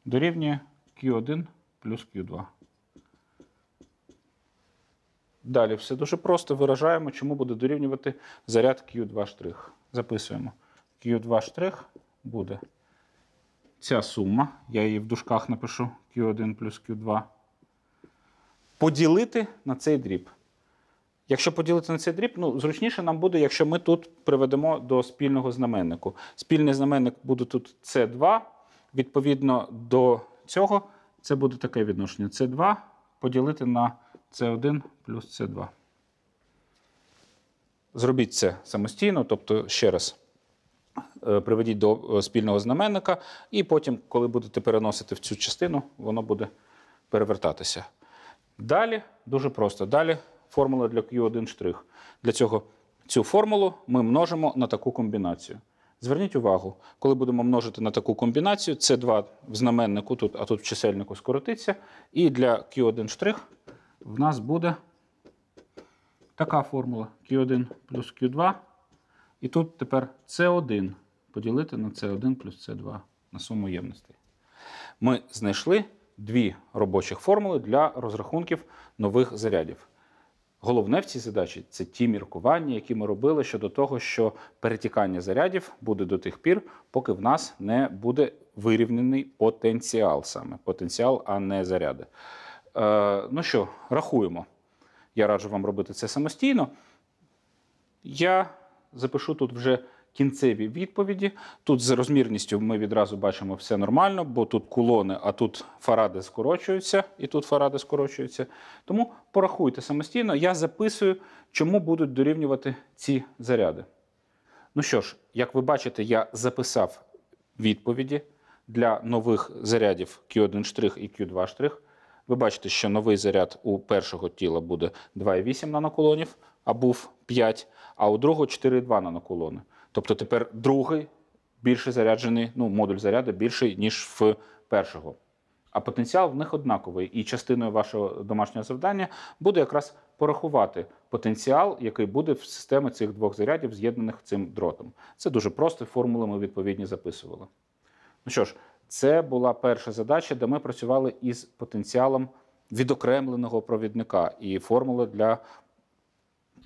Дорівнює Q1 плюс Q2. Далі все дуже просто виражаємо, чому буде дорівнювати заряд Q2. Записуємо. Q2 буде ця сума, я її в дужках напишу Q1 плюс Q2. Поділити на цей дріб. Якщо поділити на цей дріб, ну зручніше нам буде, якщо ми тут приведемо до спільного знаменнику. Спільний знаменник буде тут С2. Відповідно до цього, це буде таке відношення. С2 поділити на С1 плюс С2. Зробіть це самостійно, тобто ще раз. Е, приведіть до е, спільного знаменника, і потім, коли будете переносити в цю частину, воно буде перевертатися. Далі дуже просто. Далі формула для Q1 штрих. Для цього цю формулу ми множимо на таку комбінацію. Зверніть увагу, коли будемо множити на таку комбінацію, це 2 в знаменнику, тут, а тут в чисельнику скоротиться. І для Q1 штрих в нас буде така формула Q1 плюс Q2. І тут тепер С1 поділити на c 1 плюс С2 на суму ємностей. Ми знайшли дві робочих формули для розрахунків нових зарядів. Головне в цій задачі це ті міркування, які ми робили щодо того, що перетікання зарядів буде до тих пір, поки в нас не буде вирівнений потенціал саме. Потенціал, а не заряди. Е, Ну що, рахуємо. Я раджу вам робити це самостійно. Я запишу тут вже кінцеві відповіді. Тут з розмірністю ми відразу бачимо все нормально, бо тут кулони, а тут фаради скорочуються, і тут фаради скорочуються. Тому порахуйте самостійно, я записую, чому будуть дорівнювати ці заряди. Ну що ж, як ви бачите, я записав відповіді для нових зарядів Q1' і Q2'. Ви бачите, що новий заряд у першого тіла буде 2,8 наноколонів, а був 5, а у другого 4,2 наноколони. Тобто тепер другий більше заряджений, ну, модуль заряду більший, ніж в першого. А потенціал в них однаковий. І частиною вашого домашнього завдання буде якраз порахувати потенціал, який буде в системі цих двох зарядів, з'єднаних цим дротом. Це дуже просто, формули ми відповідні записували. Ну що ж, це була перша задача, де ми працювали із потенціалом відокремленого провідника і формули для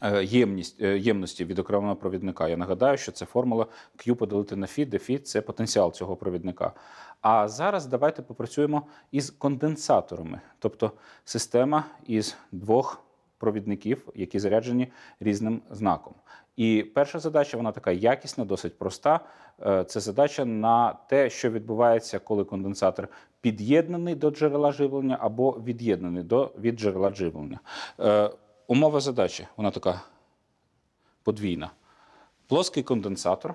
Е, ємність е, ємності від окремого провідника. Я нагадаю, що це формула Q поділити на Фі, де Фі – це потенціал цього провідника. А зараз давайте попрацюємо із конденсаторами, тобто система із двох провідників, які заряджені різним знаком. І перша задача, вона така якісна, досить проста. Е, це задача на те, що відбувається, коли конденсатор під'єднаний до джерела живлення або від'єднаний до від джерела живлення. Умова задачі, вона така подвійна. Плоский конденсатор.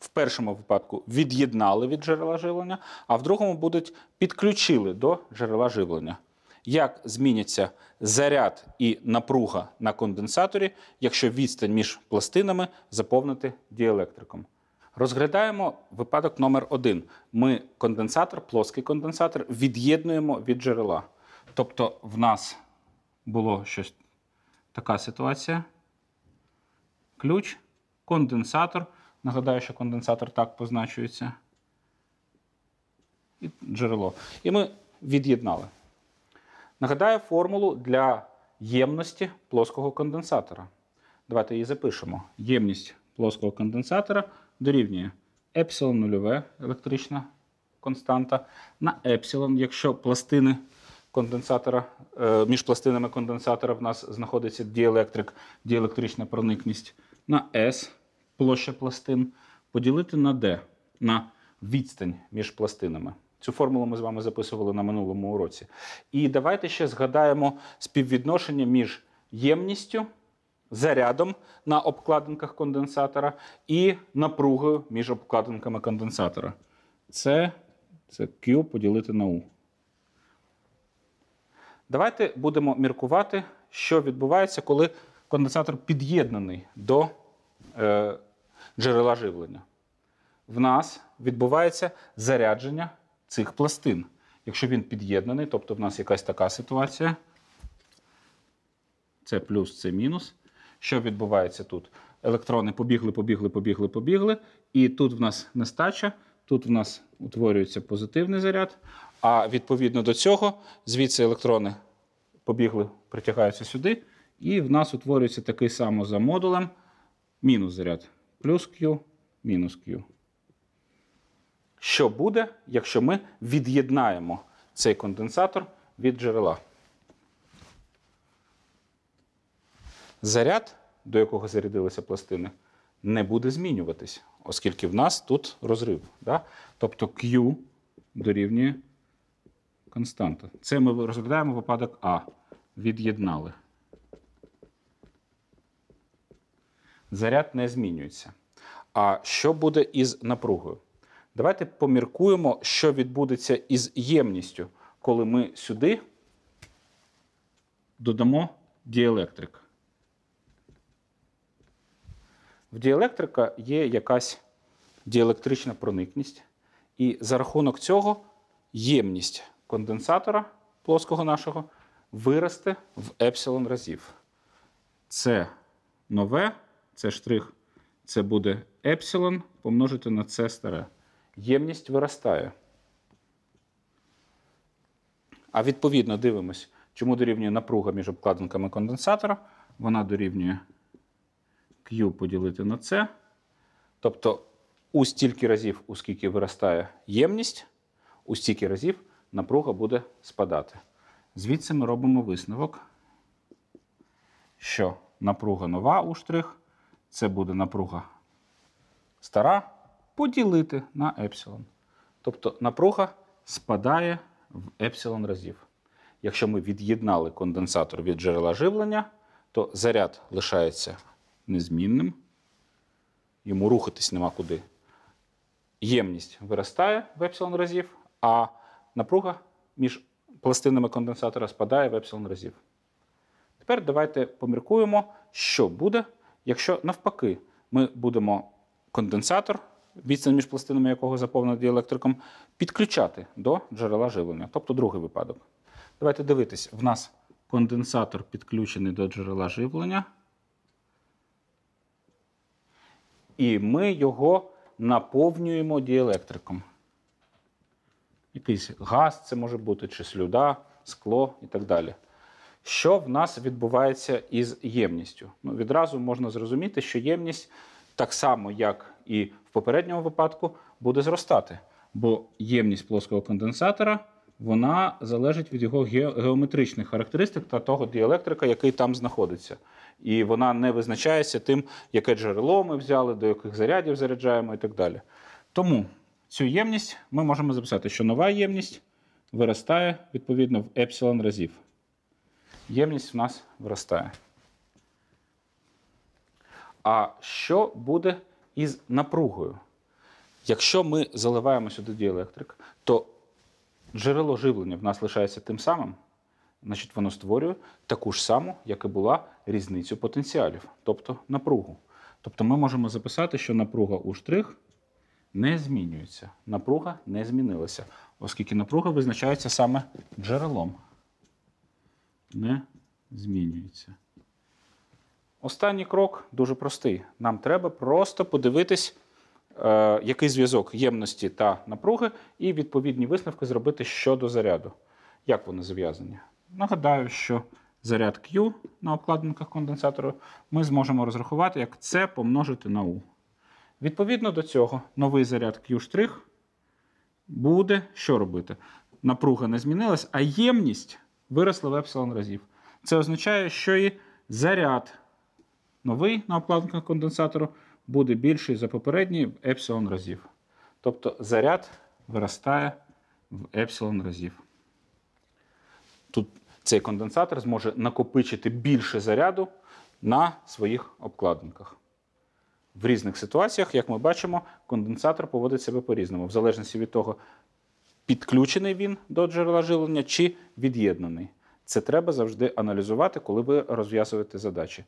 В першому випадку від'єднали від джерела живлення, а в другому будуть підключили до джерела живлення. Як зміняться заряд і напруга на конденсаторі, якщо відстань між пластинами заповнити діелектриком? Розглядаємо випадок номер один. Ми конденсатор, плоский конденсатор від'єднуємо від джерела. Тобто в нас було щось Така ситуація. Ключ, конденсатор. Нагадаю, що конденсатор так позначується. І джерело. І ми від'єднали. Нагадаю формулу для ємності плоского конденсатора. Давайте її запишемо. Ємність плоского конденсатора дорівнює епсилон 0 електрична константа на епсилон, якщо пластини конденсатора, е, між пластинами конденсатора в нас знаходиться діелектрик, діелектрична проникність на S, площа пластин, поділити на D, на відстань між пластинами. Цю формулу ми з вами записували на минулому уроці. І давайте ще згадаємо співвідношення між ємністю, зарядом на обкладинках конденсатора і напругою між обкладинками конденсатора. Це, це Q поділити на U. Давайте будемо міркувати, що відбувається, коли конденсатор під'єднаний до е, джерела живлення. В нас відбувається зарядження цих пластин. Якщо він під'єднаний, тобто в нас якась така ситуація, це плюс, це мінус. Що відбувається тут? Електрони побігли, побігли, побігли, побігли. І тут в нас нестача, тут в нас утворюється позитивний заряд, а відповідно до цього, звідси електрони побігли, притягаються сюди, і в нас утворюється такий само за модулем мінус заряд. Плюс Q, мінус Q. Що буде, якщо ми від'єднаємо цей конденсатор від джерела? Заряд, до якого зарядилися пластини, не буде змінюватись, оскільки в нас тут розрив. Да? Тобто Q дорівнює константа. Це ми розглядаємо випадок А. Від'єднали. Заряд не змінюється. А що буде із напругою? Давайте поміркуємо, що відбудеться із ємністю, коли ми сюди додамо діелектрик. В діелектрика є якась діелектрична проникність, і за рахунок цього ємність конденсатора плоского нашого виросте в епсилон разів. Це нове, це штрих, це буде епсилон помножити на це старе. Ємність виростає. А відповідно дивимось, чому дорівнює напруга між обкладинками конденсатора. Вона дорівнює Q поділити на C. Тобто у стільки разів, у скільки виростає ємність, у стільки разів напруга буде спадати. Звідси ми робимо висновок, що напруга нова у штрих, це буде напруга стара, поділити на епсилон. Тобто напруга спадає в епсилон разів. Якщо ми від'єднали конденсатор від джерела живлення, то заряд лишається незмінним. Йому рухатись нема куди. Ємність виростає в епсилон разів, а напруга між пластинами конденсатора спадає в епсилон разів. Тепер давайте поміркуємо, що буде, якщо навпаки ми будемо конденсатор, відстань між пластинами якого заповнено діелектриком, підключати до джерела живлення, тобто другий випадок. Давайте дивитись, в нас конденсатор підключений до джерела живлення. І ми його наповнюємо діелектриком якийсь газ, це може бути, чи слюда, скло і так далі. Що в нас відбувається із ємністю? Ну, Відразу можна зрозуміти, що ємність так само, як і в попередньому випадку, буде зростати. Бо ємність плоского конденсатора вона залежить від його геометричних характеристик та того діелектрика, який там знаходиться. І вона не визначається тим, яке джерело ми взяли, до яких зарядів заряджаємо і так далі. Тому цю ємність ми можемо записати, що нова ємність виростає відповідно в епсилон разів. Ємність в нас виростає. А що буде із напругою? Якщо ми заливаємо сюди діелектрик, то джерело живлення в нас лишається тим самим, значить воно створює таку ж саму, як і була різницю потенціалів, тобто напругу. Тобто ми можемо записати, що напруга у штрих не змінюється. Напруга не змінилася, оскільки напруга визначається саме джерелом. Не змінюється. Останній крок дуже простий. Нам треба просто подивитись, е, який зв'язок ємності та напруги, і відповідні висновки зробити щодо заряду. Як вони зав'язані? Нагадаю, що заряд Q на обкладинках конденсатору ми зможемо розрахувати, як це помножити на U. Відповідно до цього, новий заряд Q' буде що робити? Напруга не змінилась, а ємність виросла в епсилон разів. Це означає, що і заряд новий на обкладинках конденсатору буде більший за попередній в епсилон разів. Тобто заряд виростає в епсилон разів. Тут цей конденсатор зможе накопичити більше заряду на своїх обкладинках в різних ситуаціях, як ми бачимо, конденсатор поводить себе по-різному, в залежності від того, підключений він до джерела жилення чи від'єднаний. Це треба завжди аналізувати, коли ви розв'язуєте задачі.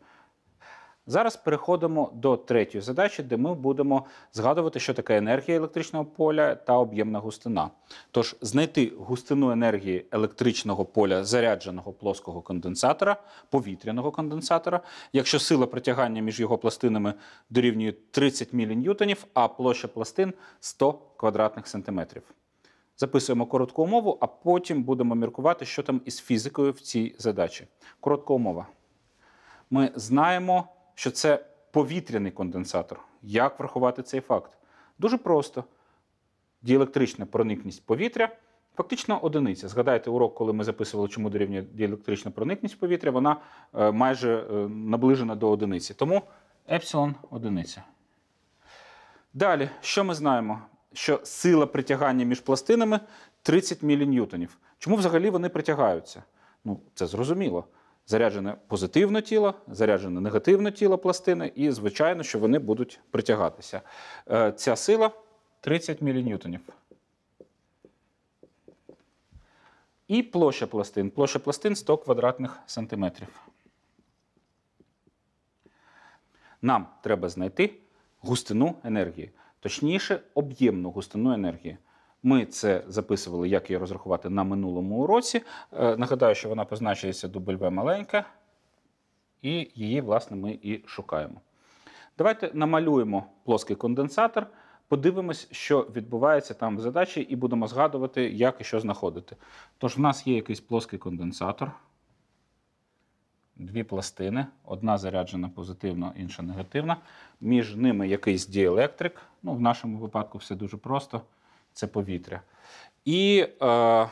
Зараз переходимо до третьої задачі, де ми будемо згадувати, що таке енергія електричного поля та об'ємна густина. Тож знайти густину енергії електричного поля зарядженого плоского конденсатора, повітряного конденсатора, якщо сила притягання між його пластинами дорівнює 30 мН, а площа пластин 100 квадратних сантиметрів. Записуємо коротку умову, а потім будемо міркувати, що там із фізикою в цій задачі. Коротка умова. Ми знаємо що це повітряний конденсатор. Як врахувати цей факт? Дуже просто. Діелектрична проникність повітря фактично одиниця. Згадайте урок, коли ми записували, чому дорівнює діелектрична проникність повітря, вона е, майже е, наближена до одиниці. Тому епсилон одиниця. Далі, що ми знаємо? Що сила притягання між пластинами 30 міліньютонів. Чому взагалі вони притягаються? Ну, це зрозуміло заряджене позитивно тіло, заряджене негативно тіло пластини, і, звичайно, що вони будуть притягатися. Е, ця сила 30 мН. І площа пластин. Площа пластин 100 квадратних сантиметрів. Нам треба знайти густину енергії, точніше, об'ємну густину енергії. Ми це записували, як її розрахувати на минулому уроці. Е, нагадаю, що вона позначується W маленька, і її, власне, ми і шукаємо. Давайте намалюємо плоский конденсатор, подивимось, що відбувається там в задачі, і будемо згадувати, як і що знаходити. Тож, в нас є якийсь плоский конденсатор. Дві пластини, одна заряджена позитивно, інша негативно. Між ними якийсь діелектрик. Ну, В нашому випадку все дуже просто це повітря. І е,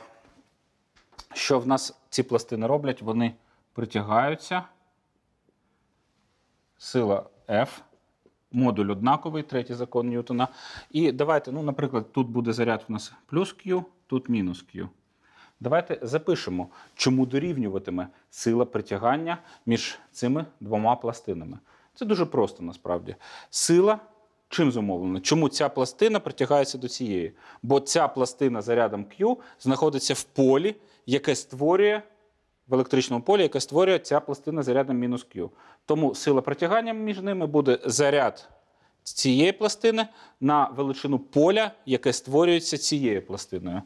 що в нас ці пластини роблять? Вони притягаються, сила F, модуль однаковий, третій закон Ньютона. І давайте, ну, наприклад, тут буде заряд у нас плюс Q, тут мінус Q. Давайте запишемо, чому дорівнюватиме сила притягання між цими двома пластинами. Це дуже просто насправді. Сила Чим зумовлено? Чому ця пластина притягається до цієї? Бо ця пластина зарядом Q знаходиться в полі, яке створює в електричному полі, яке створює ця пластина зарядом мінус Q. Тому сила притягання між ними буде заряд цієї пластини на величину поля, яке створюється цією пластиною.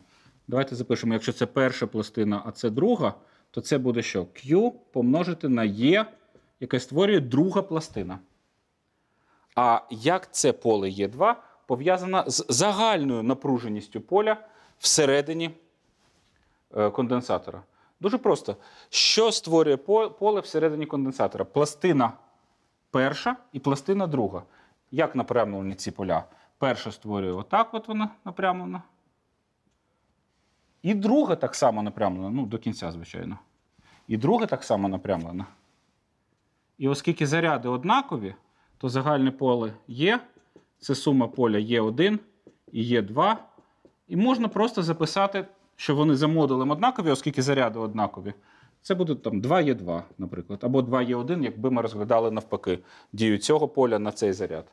Давайте запишемо, якщо це перша пластина, а це друга, то це буде що? Q помножити на E, яке створює друга пластина. А як це поле Е2 пов'язано з загальною напруженістю поля всередині е, конденсатора? Дуже просто. Що створює поле всередині конденсатора? Пластина перша і пластина друга. Як напрямлені ці поля? Перша створює отак от вона напрямлена. І друга так само напрямлена. Ну, до кінця, звичайно. І друга так само напрямлена. І оскільки заряди однакові то загальне поле Є, це сума поля Є1 і Є2. І можна просто записати, що вони за модулем однакові, оскільки заряди однакові. Це буде там 2Є2, наприклад, або 2Є1, якби ми розглядали навпаки дію цього поля на цей заряд.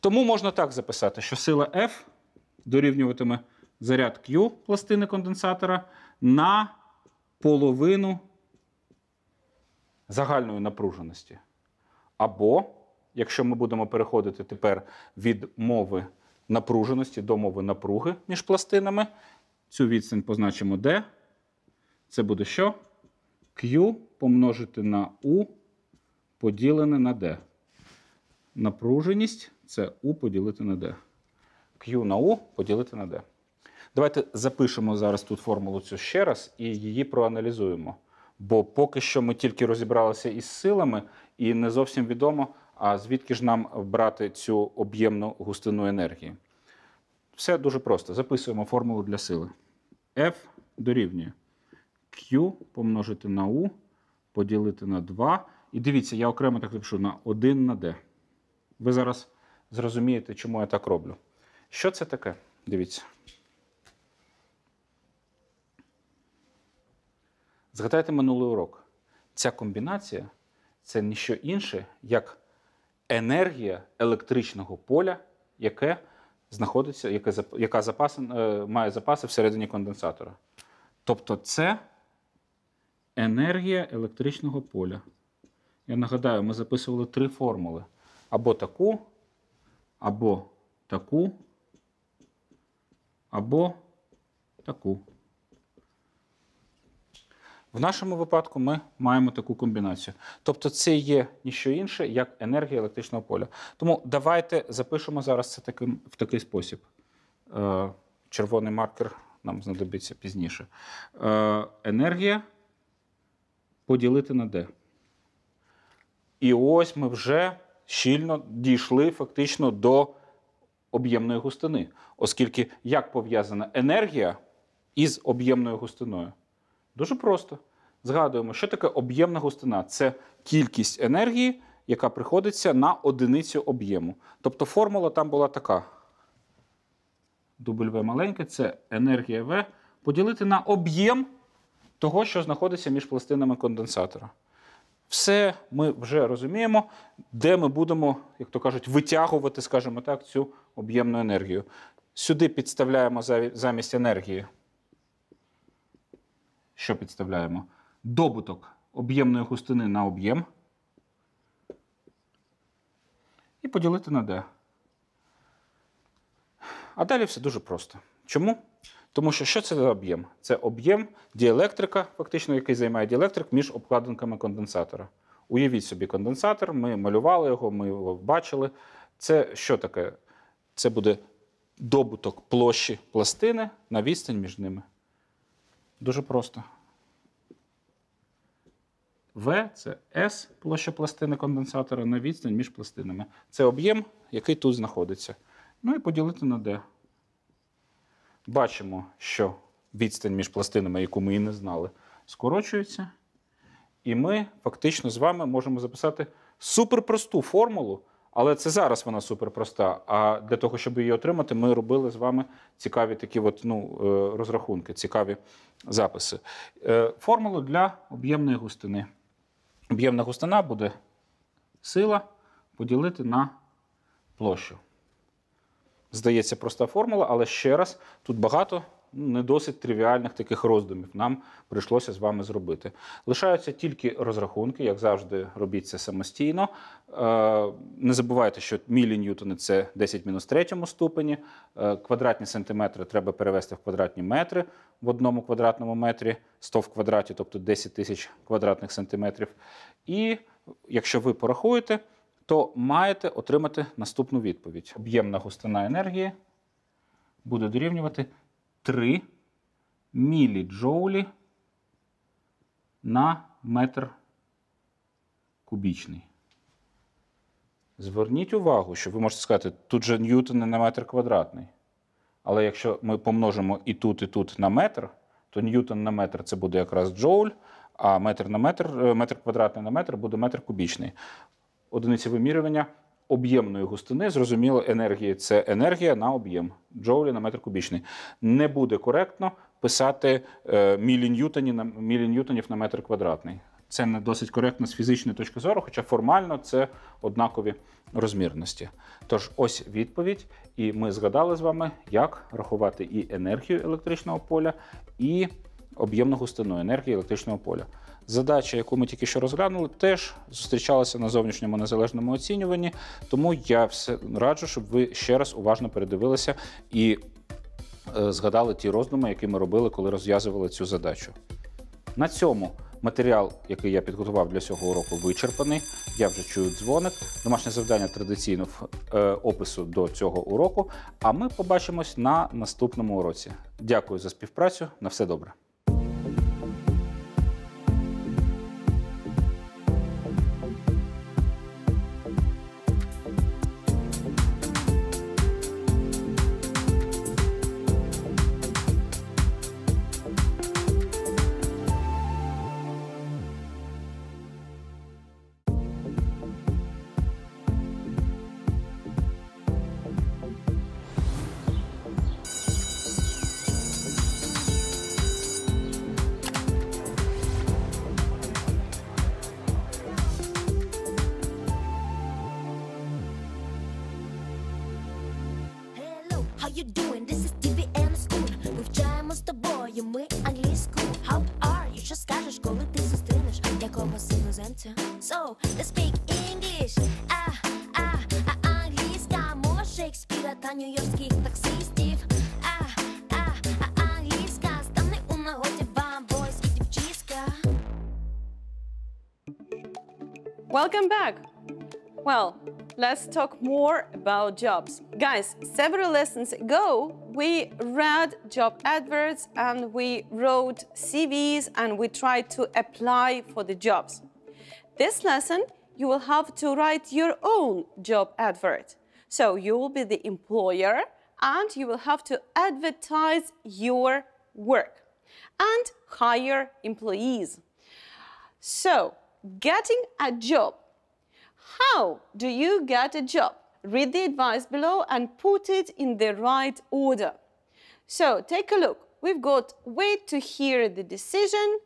Тому можна так записати, що сила F дорівнюватиме заряд Q пластини конденсатора на половину загальної напруженості. Або Якщо ми будемо переходити тепер від мови напруженості до мови напруги між пластинами, цю відстань позначимо D. Це буде що? Q помножити на U поділене на D. Напруженість це U поділити на D. Q на U поділити на D. Давайте запишемо зараз тут формулу цю ще раз і її проаналізуємо. Бо поки що ми тільки розібралися із силами, і не зовсім відомо. А звідки ж нам брати цю об'ємну густину енергії? Все дуже просто. Записуємо формулу для сили. F дорівнює Q помножити на U, поділити на 2. І дивіться, я окремо так пишу на 1 на D. Ви зараз зрозумієте, чому я так роблю. Що це таке? Дивіться. Згадайте минулий урок. Ця комбінація це ніщо інше, як енергія електричного поля, яке знаходиться, яке, яка запасен, має запаси всередині конденсатора. Тобто це енергія електричного поля. Я нагадаю, ми записували три формули: або таку, або таку, або таку. В нашому випадку ми маємо таку комбінацію. Тобто, це є ніщо інше, як енергія електричного поля. Тому давайте запишемо зараз це таким, в такий спосіб. Е, червоний маркер нам знадобиться пізніше. Е, енергія поділити на D. І ось ми вже щільно дійшли фактично до об'ємної густини. Оскільки як пов'язана енергія із об'ємною густиною? Дуже просто. Згадуємо, що таке об'ємна густина. Це кількість енергії, яка приходиться на одиницю об'єму. Тобто формула там була така. W маленьке це енергія В поділити на об'єм того, що знаходиться між пластинами конденсатора. Все ми вже розуміємо, де ми будемо, як то кажуть, витягувати, скажімо так, цю об'ємну енергію. Сюди підставляємо замість енергії що підставляємо? Добуток об'ємної густини на об'єм. І поділити на D. А далі все дуже просто. Чому? Тому що що це за об'єм? Це об'єм діелектрика, фактично, який займає діелектрик між обкладинками конденсатора. Уявіть собі конденсатор, ми малювали його, ми його бачили. Це що таке? Це буде добуток площі пластини на відстань між ними. Дуже просто. В це S площа пластини конденсатора на відстань між пластинами. Це об'єм, який тут знаходиться. Ну і поділити на D. Бачимо, що відстань між пластинами, яку ми і не знали, скорочується. І ми фактично з вами можемо записати суперпросту формулу але це зараз вона суперпроста. А для того, щоб її отримати, ми робили з вами цікаві такі от, ну, е, розрахунки, цікаві записи. Е, формула для об'ємної густини. Об'ємна густина буде сила поділити на площу. Здається, проста формула, але ще раз тут багато не досить тривіальних таких роздумів нам прийшлося з вами зробити. Лишаються тільки розрахунки, як завжди, робіть це самостійно. Е, не забувайте, що мілі ньютони – це 10 мінус третьому ступені. Е, квадратні сантиметри треба перевести в квадратні метри в одному квадратному метрі, 100 в квадраті, тобто 10 тисяч квадратних сантиметрів. І якщо ви порахуєте, то маєте отримати наступну відповідь. Об'ємна густина енергії буде дорівнювати 3 міліджоулі на метр кубічний. Зверніть увагу, що ви можете сказати, тут же ньютони на метр квадратний. Але якщо ми помножимо і тут, і тут на метр, то ньютон на метр це буде якраз джоуль, а метр на метр, е, метр квадратний на метр буде метр кубічний. Одиниці вимірювання об'ємної густини, зрозуміло, енергії це енергія на об'єм джоулі на метр кубічний. Не буде коректно писати мілі е, міліньютонів на мілі міліньютонів на метр квадратний. Це не досить коректно з фізичної точки зору, хоча формально це однакові розмірності. Тож, ось відповідь, і ми згадали з вами, як рахувати і енергію електричного поля, і об'ємну густину енергії електричного поля задача, яку ми тільки що розглянули, теж зустрічалася на зовнішньому незалежному оцінюванні. Тому я все раджу, щоб ви ще раз уважно передивилися і е, згадали ті роздуми, які ми робили, коли розв'язували цю задачу. На цьому. Матеріал, який я підготував для цього уроку, вичерпаний. Я вже чую дзвоник. Домашнє завдання традиційно в е, опису до цього уроку. А ми побачимось на наступному уроці. Дякую за співпрацю. На все добре. let's talk more about jobs. Guys, several lessons ago, we read job adverts and we wrote CVs and we tried to apply for the jobs. This lesson, you will have to write your own job advert. So you will be the employer and you will have to advertise your work and hire employees. So getting a job how do you get a job? Read the advice below and put it in the right order. So take a look. We've got wait to hear the decision.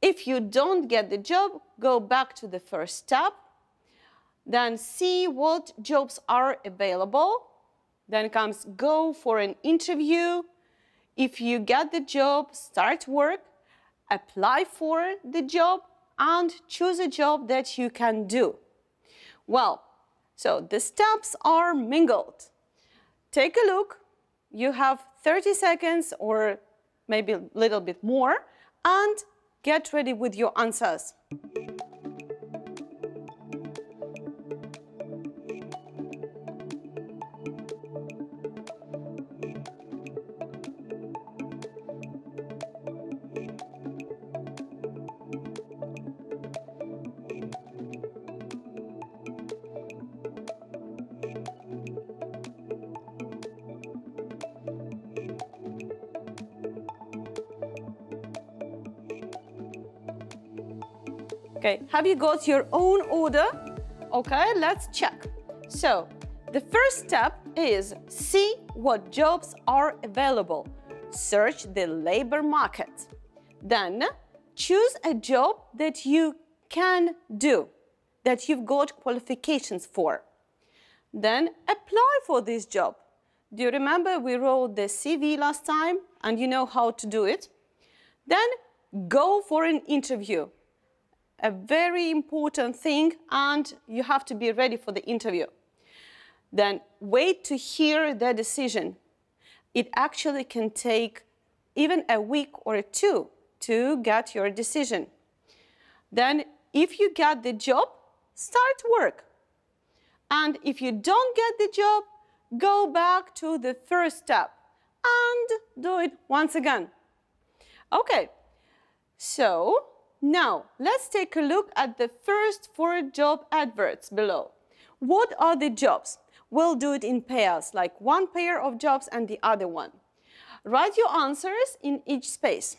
If you don't get the job, go back to the first step. Then see what jobs are available. Then comes go for an interview. If you get the job, start work, apply for the job, and choose a job that you can do. Well, so the steps are mingled. Take a look. You have 30 seconds or maybe a little bit more and get ready with your answers. Okay, have you got your own order? Okay, let's check. So, the first step is see what jobs are available. Search the labor market. Then, choose a job that you can do, that you've got qualifications for. Then, apply for this job. Do you remember we wrote the CV last time and you know how to do it? Then, go for an interview a very important thing and you have to be ready for the interview. Then wait to hear their decision. It actually can take even a week or two to get your decision. Then if you get the job, start work. And if you don't get the job, go back to the first step and do it once again. Okay, so now, let's take a look at the first four job adverts below. What are the jobs? We'll do it in pairs, like one pair of jobs and the other one. Write your answers in each space.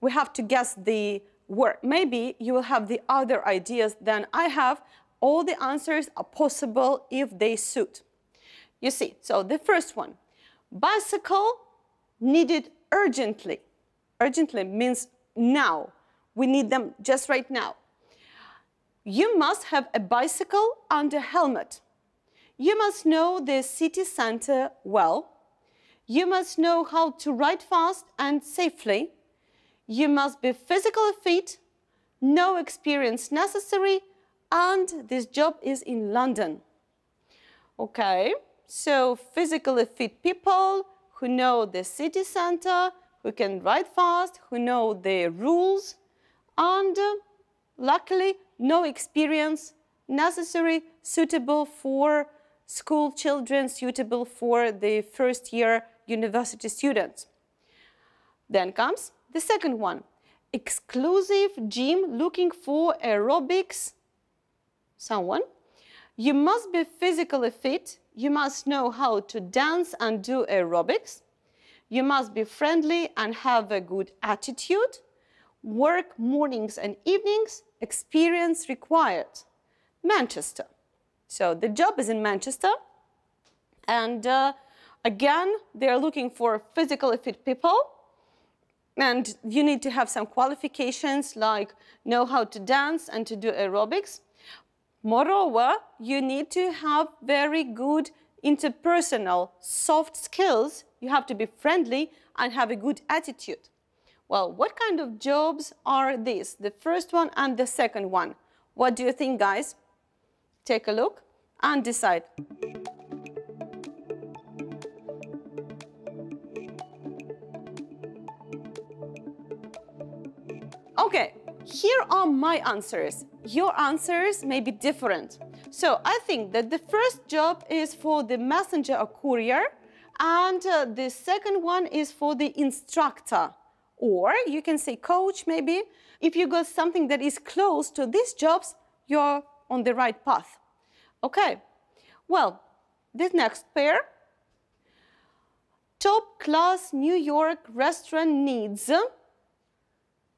We have to guess the word. Maybe you will have the other ideas than I have. All the answers are possible if they suit. You see, so the first one, bicycle needed urgently. Urgently means now. We need them just right now. You must have a bicycle and a helmet. You must know the city center well. You must know how to ride fast and safely. You must be physically fit, no experience necessary, and this job is in London. Okay, so physically fit people who know the city center, who can ride fast, who know the rules, and luckily no experience necessary, suitable for school children, suitable for the first year university students. Then comes the second one, exclusive gym looking for aerobics someone. You must be physically fit. You must know how to dance and do aerobics. You must be friendly and have a good attitude work mornings and evenings, experience required. Manchester. So the job is in Manchester. And uh, again, they're looking for physically fit people. And you need to have some qualifications like know how to dance and to do aerobics. Moreover, you need to have very good interpersonal soft skills. You have to be friendly and have a good attitude. Well, what kind of jobs are these? The first one and the second one. What do you think, guys? Take a look and decide. Okay, here are my answers. Your answers may be different. So I think that the first job is for the messenger or courier, and uh, the second one is for the instructor. Or you can say coach, maybe. If you got something that is close to these jobs, you're on the right path. Okay, well, this next pair. Top class New York restaurant needs, uh,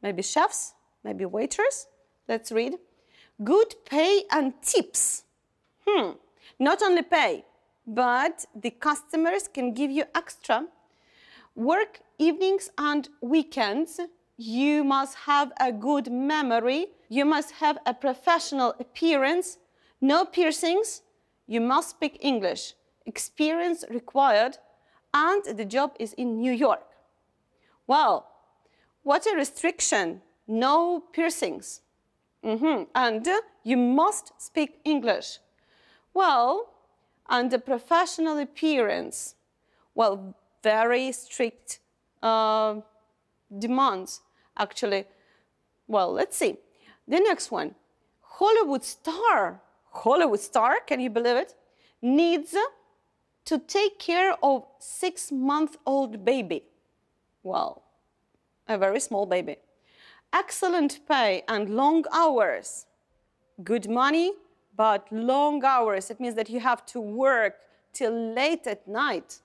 maybe chefs, maybe waiters. Let's read. Good pay and tips. Hmm, not only pay, but the customers can give you extra. Work evenings and weekends, you must have a good memory, you must have a professional appearance, no piercings, you must speak English, experience required, and the job is in New York. Well, what a restriction, no piercings. Mm -hmm. And uh, you must speak English. Well, and the professional appearance, well, very strict uh, demands, actually. Well, let's see. The next one, Hollywood star, Hollywood star, can you believe it? Needs to take care of six-month-old baby. Well, a very small baby. Excellent pay and long hours. Good money, but long hours. It means that you have to work till late at night.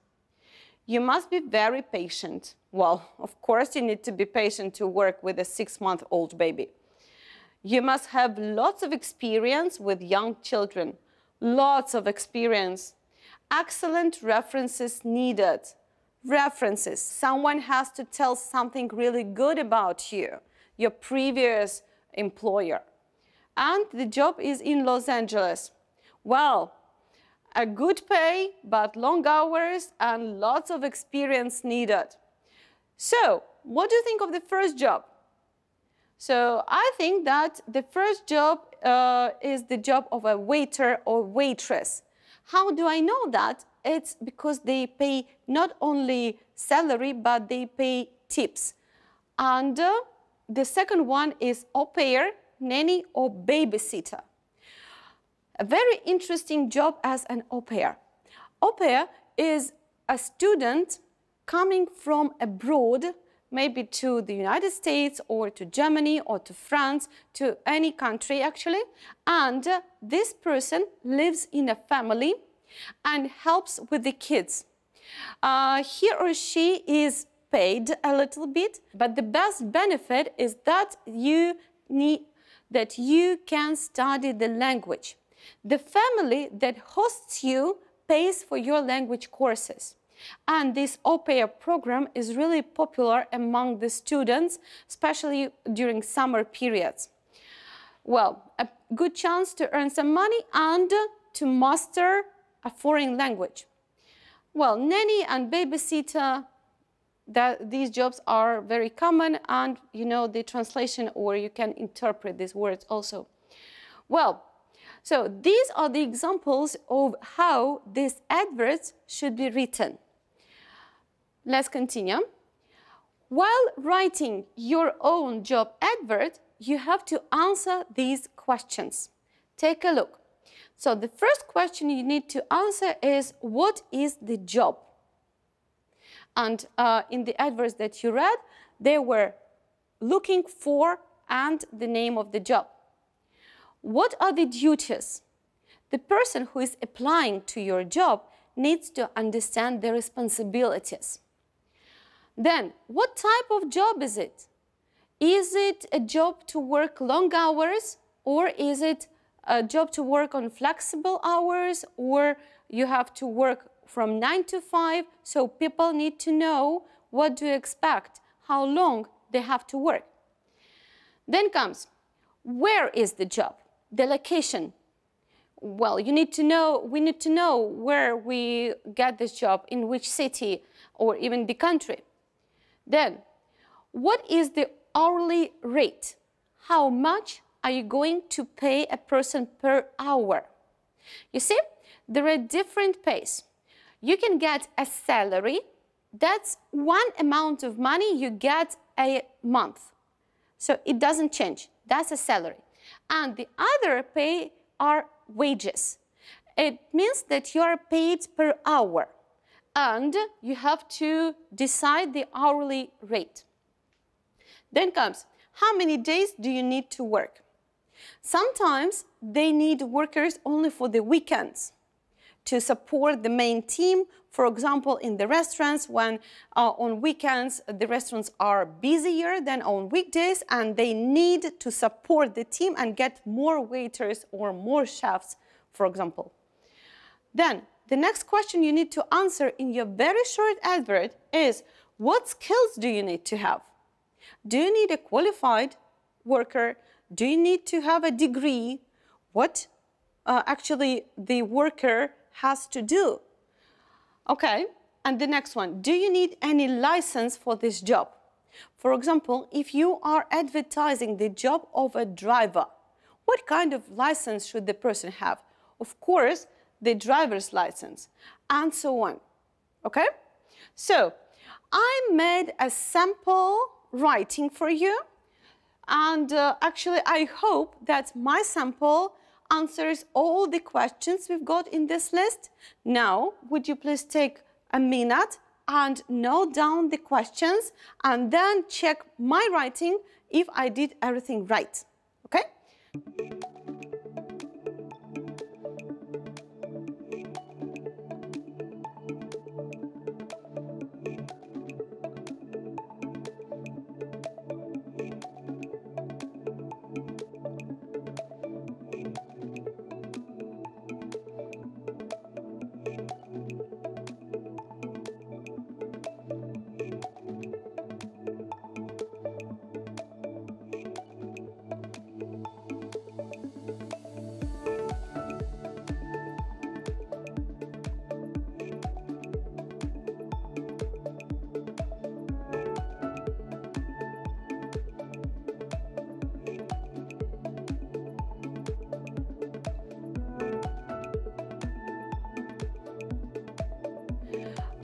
You must be very patient. Well, of course, you need to be patient to work with a six month old baby. You must have lots of experience with young children, lots of experience. Excellent references needed. References. Someone has to tell something really good about you, your previous employer. And the job is in Los Angeles. Well, a good pay, but long hours and lots of experience needed. So, what do you think of the first job? So, I think that the first job uh, is the job of a waiter or waitress. How do I know that? It's because they pay not only salary, but they pay tips. And uh, the second one is au pair, nanny, or babysitter a very interesting job as an au pair. Au pair is a student coming from abroad, maybe to the United States or to Germany or to France, to any country actually. And this person lives in a family and helps with the kids. Uh, he or she is paid a little bit, but the best benefit is that you need that you can study the language. The family that hosts you pays for your language courses. And this pair program is really popular among the students, especially during summer periods. Well, a good chance to earn some money and to master a foreign language. Well, nanny and babysitter, that these jobs are very common and you know the translation or you can interpret these words also. Well, so these are the examples of how this advert should be written. Let's continue. While writing your own job advert, you have to answer these questions. Take a look. So the first question you need to answer is, what is the job? And uh, in the adverts that you read, they were looking for and the name of the job. What are the duties? The person who is applying to your job needs to understand the responsibilities. Then, what type of job is it? Is it a job to work long hours or is it a job to work on flexible hours or you have to work from 9 to 5? So people need to know what to expect, how long they have to work. Then comes, where is the job? the location. Well, you need to know, we need to know where we get this job, in which city, or even the country. Then, what is the hourly rate? How much are you going to pay a person per hour? You see, there are different pays. You can get a salary, that's one amount of money you get a month. So it doesn't change, that's a salary and the other pay are wages. It means that you are paid per hour and you have to decide the hourly rate. Then comes how many days do you need to work? Sometimes they need workers only for the weekends to support the main team for example, in the restaurants, when uh, on weekends the restaurants are busier than on weekdays, and they need to support the team and get more waiters or more chefs, for example. Then the next question you need to answer in your very short advert is what skills do you need to have? Do you need a qualified worker? Do you need to have a degree? What uh, actually the worker has to do? Okay, and the next one, do you need any license for this job? For example, if you are advertising the job of a driver, what kind of license should the person have? Of course, the driver's license, and so on. Okay? So, I made a sample writing for you, and uh, actually, I hope that my sample answers all the questions we've got in this list. Now, would you please take a minute and note down the questions and then check my writing if I did everything right, okay?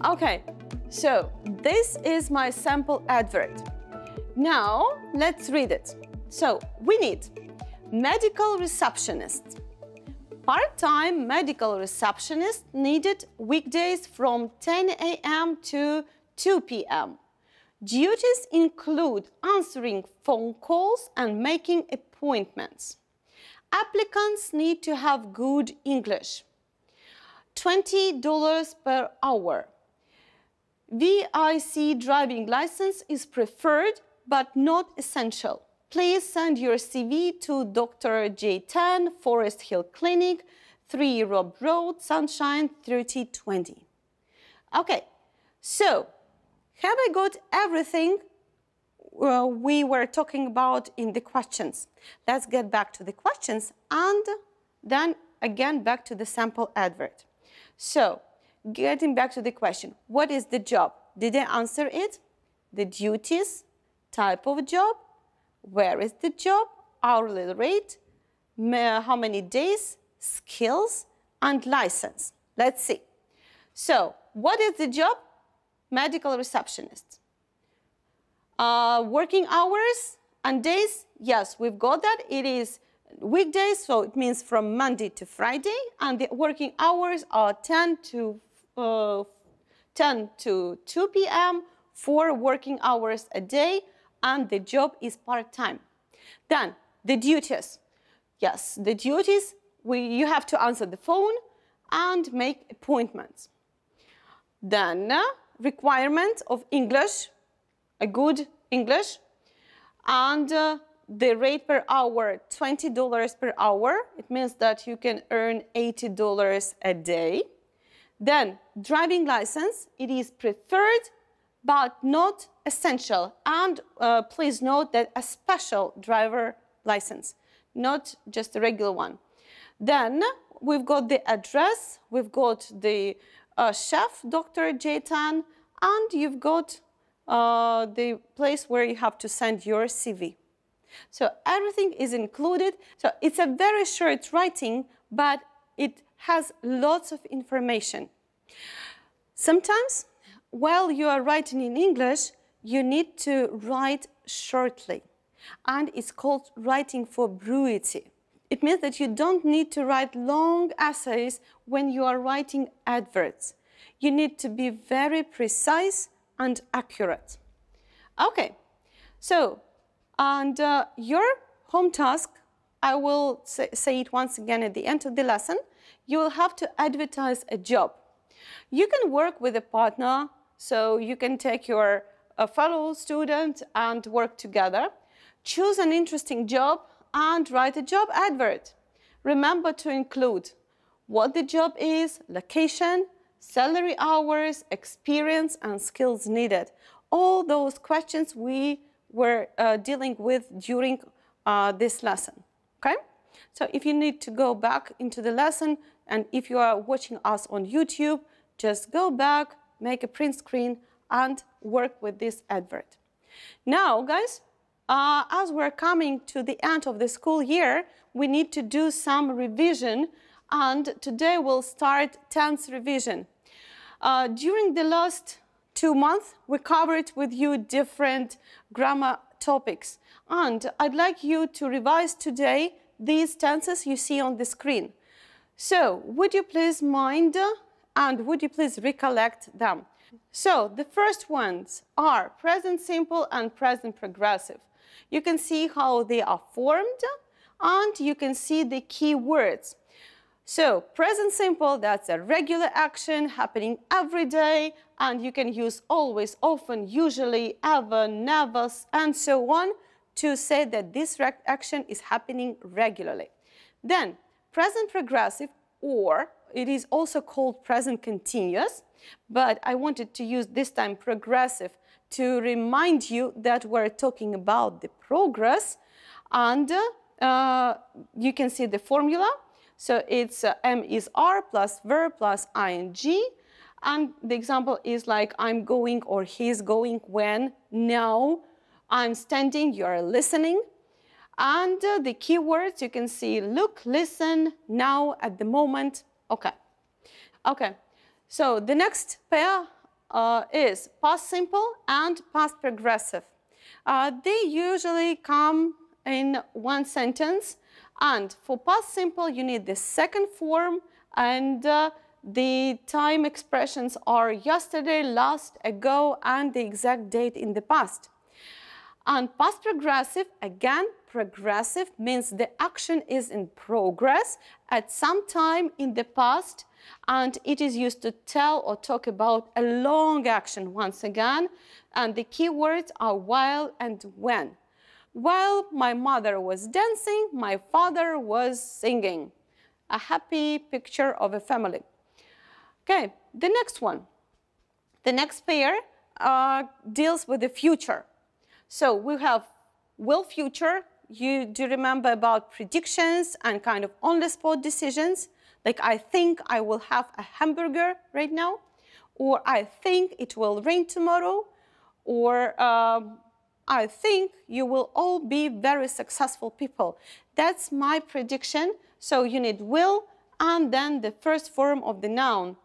Okay, so this is my sample advert. Now let's read it. So we need medical receptionist. Part-time medical receptionist needed weekdays from 10 a.m. to 2 p.m. Duties include answering phone calls and making appointments. Applicants need to have good English. $20 per hour. VIC driving license is preferred but not essential. Please send your CV to Dr. J10, Forest Hill Clinic, 3 Rob Road, Sunshine 3020. Okay, so have I got everything uh, we were talking about in the questions? Let's get back to the questions and then again back to the sample advert. So getting back to the question, what is the job? Did I answer it? The duties, type of job, where is the job, hourly rate, how many days, skills, and license. Let's see. So, what is the job? Medical receptionist. Uh, working hours and days, yes, we've got that. It is weekdays, so it means from Monday to Friday, and the working hours are 10 to uh, 10 to 2 p.m., four working hours a day, and the job is part-time. Then the duties. Yes, the duties, we, you have to answer the phone and make appointments. Then uh, requirement of English, a good English, and uh, the rate per hour, $20 per hour. It means that you can earn $80 a day. Then driving license, it is preferred but not essential. And uh, please note that a special driver license, not just a regular one. Then we've got the address, we've got the uh, chef, Dr. Jaitan, and you've got uh, the place where you have to send your CV. So everything is included. So it's a very short writing, but it has lots of information. Sometimes, while you are writing in English, you need to write shortly, and it's called writing for brevity. It means that you don't need to write long essays when you are writing adverts. You need to be very precise and accurate. Okay, so, and uh, your home task, I will say it once again at the end of the lesson, you will have to advertise a job. You can work with a partner, so you can take your uh, fellow student and work together. Choose an interesting job and write a job advert. Remember to include what the job is, location, salary hours, experience and skills needed. All those questions we were uh, dealing with during uh, this lesson, okay? So if you need to go back into the lesson, and if you are watching us on YouTube, just go back, make a print screen, and work with this advert. Now, guys, uh, as we're coming to the end of the school year, we need to do some revision, and today we'll start tense revision. Uh, during the last two months, we covered with you different grammar topics, and I'd like you to revise today these tenses you see on the screen. So would you please mind and would you please recollect them? So the first ones are present simple and present progressive. You can see how they are formed and you can see the key words. So present simple, that's a regular action happening every day and you can use always, often, usually, ever, never, and so on to say that this action is happening regularly. Then present progressive or it is also called present continuous, but I wanted to use this time progressive to remind you that we're talking about the progress and uh, you can see the formula. So it's uh, M is R plus verb plus ing. And the example is like I'm going or he's going when, now, I'm standing, you're listening. And uh, the keywords you can see look, listen, now, at the moment. Okay. Okay. So the next pair uh, is past simple and past progressive. Uh, they usually come in one sentence. And for past simple, you need the second form and uh, the time expressions are yesterday, last, ago, and the exact date in the past. And past progressive, again, progressive means the action is in progress at some time in the past and it is used to tell or talk about a long action once again and the key words are while and when. While my mother was dancing, my father was singing. A happy picture of a family. Okay, the next one. The next pair uh, deals with the future. So we have will future. You do remember about predictions and kind of on-the-spot decisions. Like I think I will have a hamburger right now, or I think it will rain tomorrow, or um, I think you will all be very successful people. That's my prediction. So you need will and then the first form of the noun.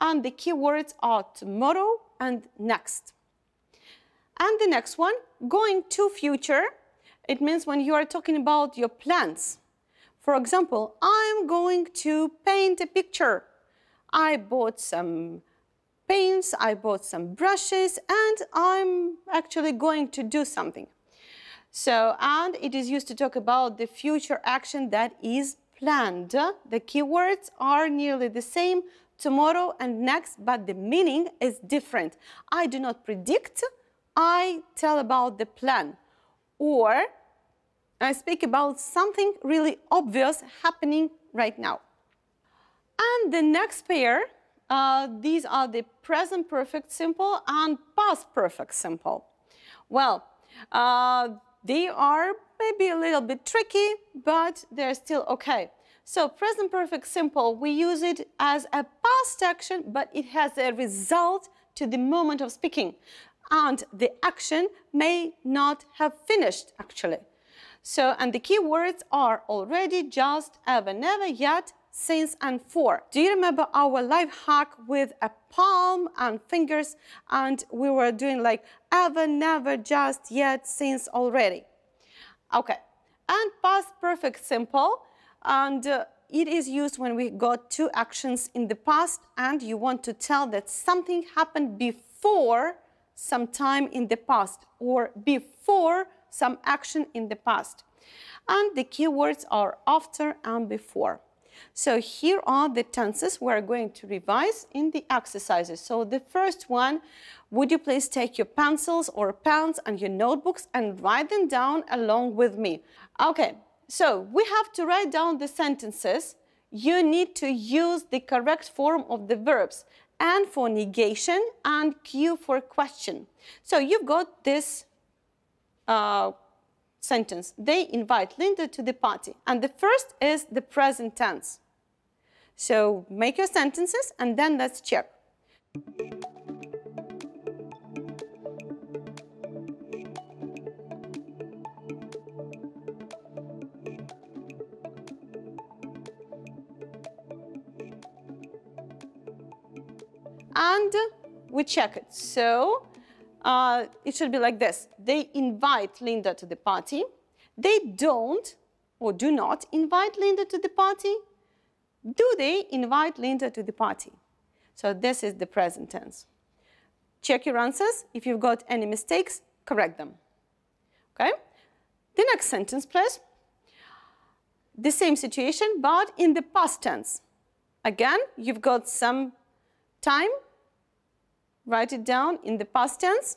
And the keywords are tomorrow and next. And the next one, going to future, it means when you are talking about your plans. For example, I'm going to paint a picture. I bought some paints, I bought some brushes, and I'm actually going to do something. So, and it is used to talk about the future action that is planned. The keywords are nearly the same, tomorrow and next, but the meaning is different. I do not predict, I tell about the plan or I speak about something really obvious happening right now. And the next pair, uh, these are the present perfect simple and past perfect simple. Well, uh, they are maybe a little bit tricky, but they're still okay. So present perfect simple, we use it as a past action, but it has a result to the moment of speaking and the action may not have finished actually. So, and the key words are already, just, ever, never, yet, since, and for. Do you remember our life hack with a palm and fingers? And we were doing like ever, never, just, yet, since, already. Okay. And past perfect simple. And uh, it is used when we got two actions in the past and you want to tell that something happened before some time in the past or before some action in the past. And the keywords are after and before. So here are the tenses we are going to revise in the exercises. So the first one, would you please take your pencils or pens and your notebooks and write them down along with me? Okay, so we have to write down the sentences. You need to use the correct form of the verbs N for negation, and Q for question. So you've got this uh, sentence. They invite Linda to the party. And the first is the present tense. So make your sentences and then let's check. and we check it. So uh, it should be like this. They invite Linda to the party. They don't or do not invite Linda to the party. Do they invite Linda to the party? So this is the present tense. Check your answers. If you've got any mistakes, correct them. Okay? The next sentence, please. The same situation, but in the past tense. Again, you've got some time Write it down in the past tense.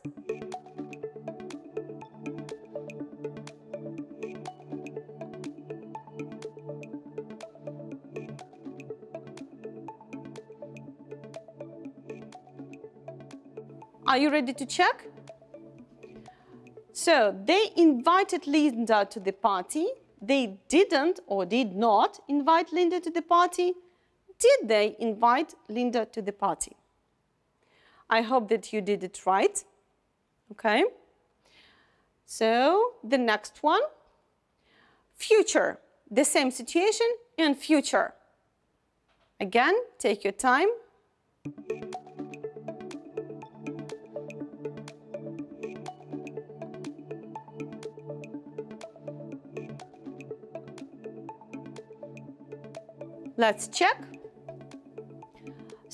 Are you ready to check? So they invited Linda to the party. They didn't or did not invite Linda to the party. Did they invite Linda to the party? I hope that you did it right. Okay? So the next one, future. The same situation in future. Again, take your time. Let's check.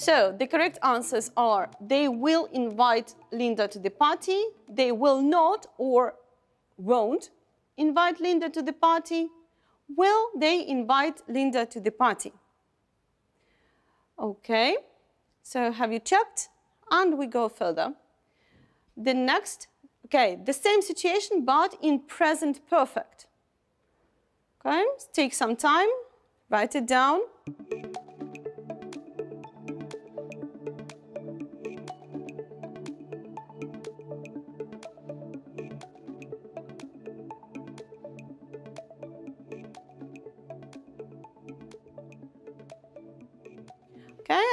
So the correct answers are they will invite Linda to the party, they will not or won't invite Linda to the party, will they invite Linda to the party? Okay, so have you checked? And we go further. The next, okay, the same situation but in present perfect. Okay, take some time, write it down.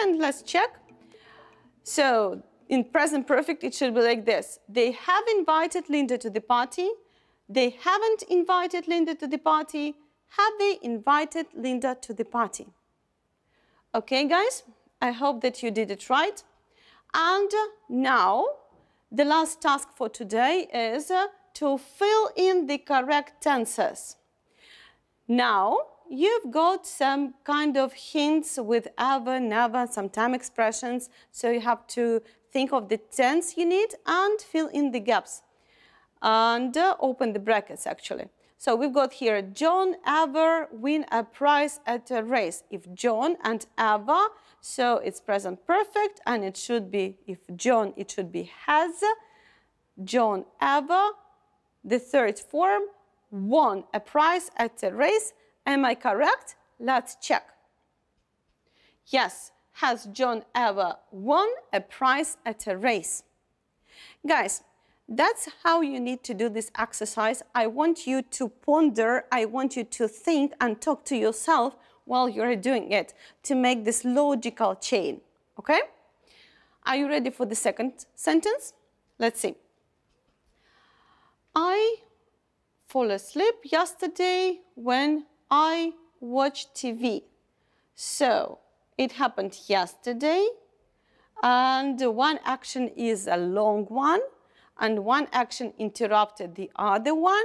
and let's check. So in present perfect, it should be like this. They have invited Linda to the party. They haven't invited Linda to the party. Have they invited Linda to the party? Okay, guys, I hope that you did it right. And now, the last task for today is to fill in the correct tenses. Now, you've got some kind of hints with Ava, Ava, some time expressions. So you have to think of the tense you need and fill in the gaps and uh, open the brackets actually. So we've got here John ever win a prize at a race. If John and Ava, so it's present perfect and it should be, if John, it should be has. John ever, the third form, won a prize at a race Am I correct? Let's check. Yes, has John ever won a prize at a race? Guys, that's how you need to do this exercise. I want you to ponder, I want you to think and talk to yourself while you're doing it to make this logical chain, okay? Are you ready for the second sentence? Let's see. I fall asleep yesterday when I watch TV. So it happened yesterday. And one action is a long one. And one action interrupted the other one.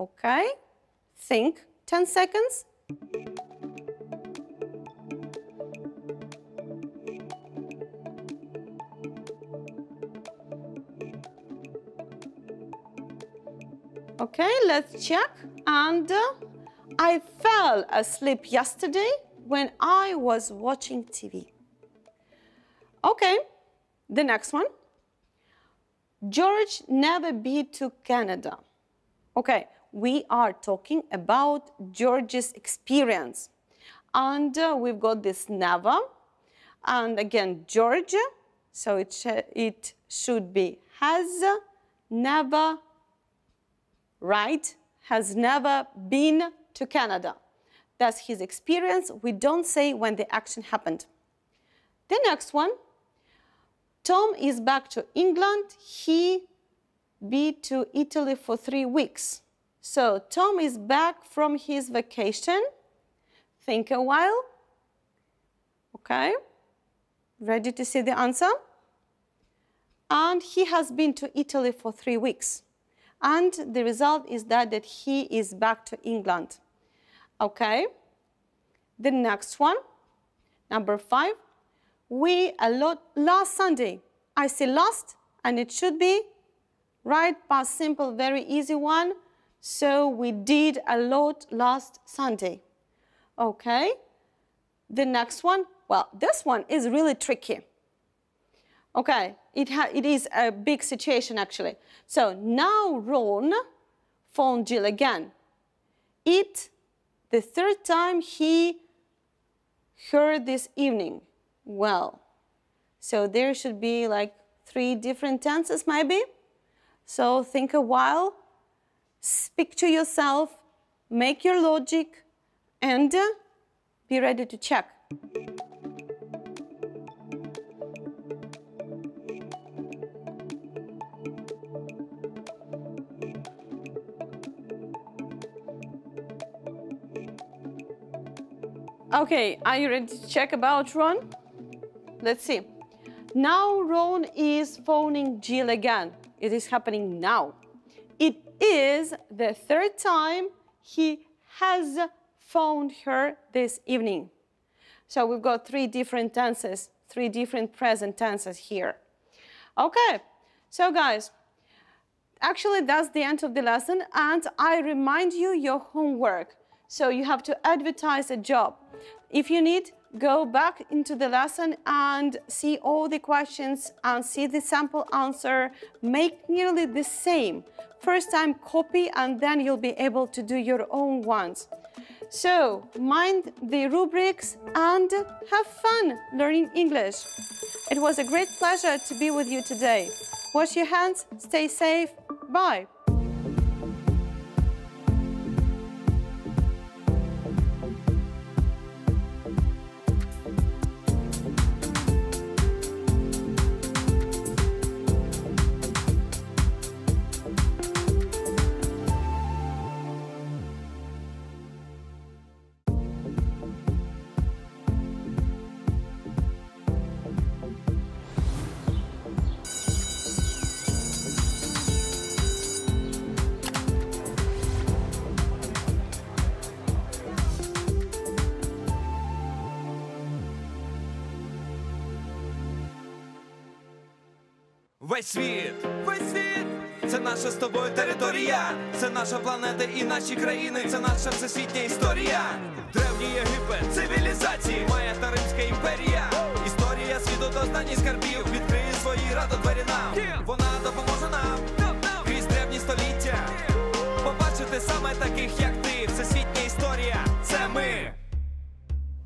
Okay. Think 10 seconds. Okay, let's check and uh, I fell asleep yesterday when I was watching TV. Okay, the next one. George never been to Canada. Okay, we are talking about George's experience. And uh, we've got this never, and again, George, so it, sh it should be has never, right? Has never been to Canada. That's his experience. We don't say when the action happened. The next one, Tom is back to England. He be to Italy for three weeks. So Tom is back from his vacation. Think a while. Okay. Ready to see the answer? And he has been to Italy for three weeks. And the result is that, that he is back to England. Okay? The next one, number five, we a lot last Sunday. I say last, and it should be right past simple, very easy one. So we did a lot last Sunday. Okay? The next one, well, this one is really tricky. Okay, it, it is a big situation actually. So now Ron phone Jill again. It the third time he heard this evening. Well, so there should be like three different tenses maybe. So think a while, speak to yourself, make your logic, and uh, be ready to check. Okay, are you ready to check about Ron? Let's see. Now Ron is phoning Jill again. It is happening now. It is the third time he has phoned her this evening. So we've got three different tenses, three different present tenses here. Okay, so guys, actually that's the end of the lesson and I remind you your homework. So you have to advertise a job. If you need, go back into the lesson and see all the questions and see the sample answer. Make nearly the same. First time copy and then you'll be able to do your own ones. So, mind the rubrics and have fun learning English. It was a great pleasure to be with you today. Wash your hands, stay safe, bye. територія, це наша планета і наші країни, це наша всесвітня історія. Древній Єгипет, цивілізації, Майя та Римська імперія. Історія світу до останніх скарбів. Відкриє свої радо двері нам. Вона допоможе нам крізь древні століття. Побачити саме таких, як ти. Всесвітня історія. Це ми.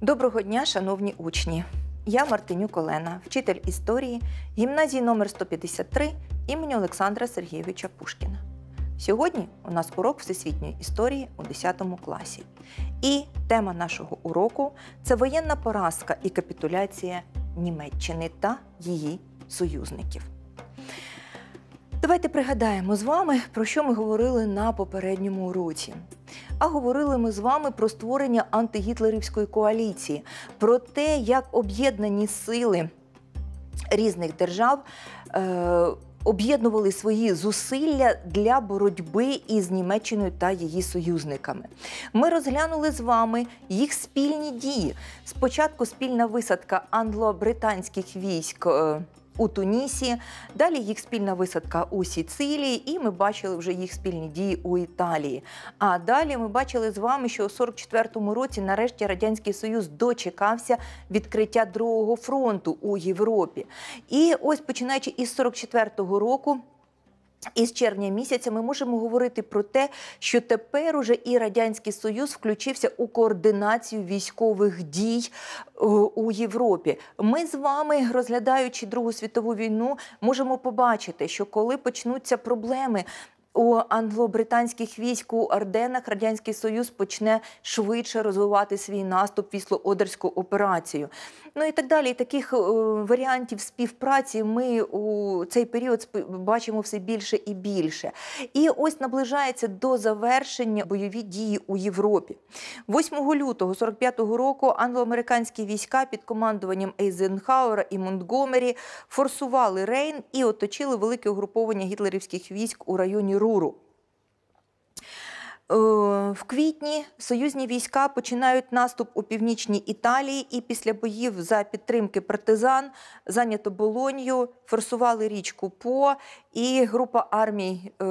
Доброго дня, шановні учні. Я Мартинюк Олена, вчитель історії гімназії номер 153 імені Олександра Сергійовича Пушкіна. Сьогодні у нас урок всесвітньої історії у 10 класі. І тема нашого уроку це воєнна поразка і капітуляція Німеччини та її союзників. Давайте пригадаємо з вами, про що ми говорили на попередньому уроці. А говорили ми з вами про створення антигітлерівської коаліції, про те, як об'єднані сили різних держав. Е, об'єднували свої зусилля для боротьби із Німеччиною та її союзниками. Ми розглянули з вами їх спільні дії. Спочатку спільна висадка англо-британських військ. Е, у Тунісі. Далі їх спільна висадка у Сіцилії, і ми бачили вже їх спільні дії у Італії. А далі ми бачили з вами, що у 44-му році, нарешті, радянський союз дочекався відкриття другого фронту у Європі. І ось починаючи із 44-го року. Із червня місяця ми можемо говорити про те, що тепер уже і радянський союз включився у координацію військових дій е, у Європі. Ми з вами, розглядаючи Другу світову війну, можемо побачити, що коли почнуться проблеми у англо-британських військ у Арденах радянський союз почне швидше розвивати свій наступ вісло-одерську операцію. Ну і так далі. І Таких е, варіантів співпраці ми у цей період бачимо все більше і більше. І ось наближається до завершення бойові дії у Європі. 8 лютого 45-го року англо-американські війська під командуванням Ейзенхауера і Монтгомері форсували Рейн і оточили велике угруповання гітлерівських військ у районі. Руру. Е, в квітні союзні війська починають наступ у північній Італії, і після боїв за підтримки партизан зайнято Болонью, форсували річку По, і група армій е,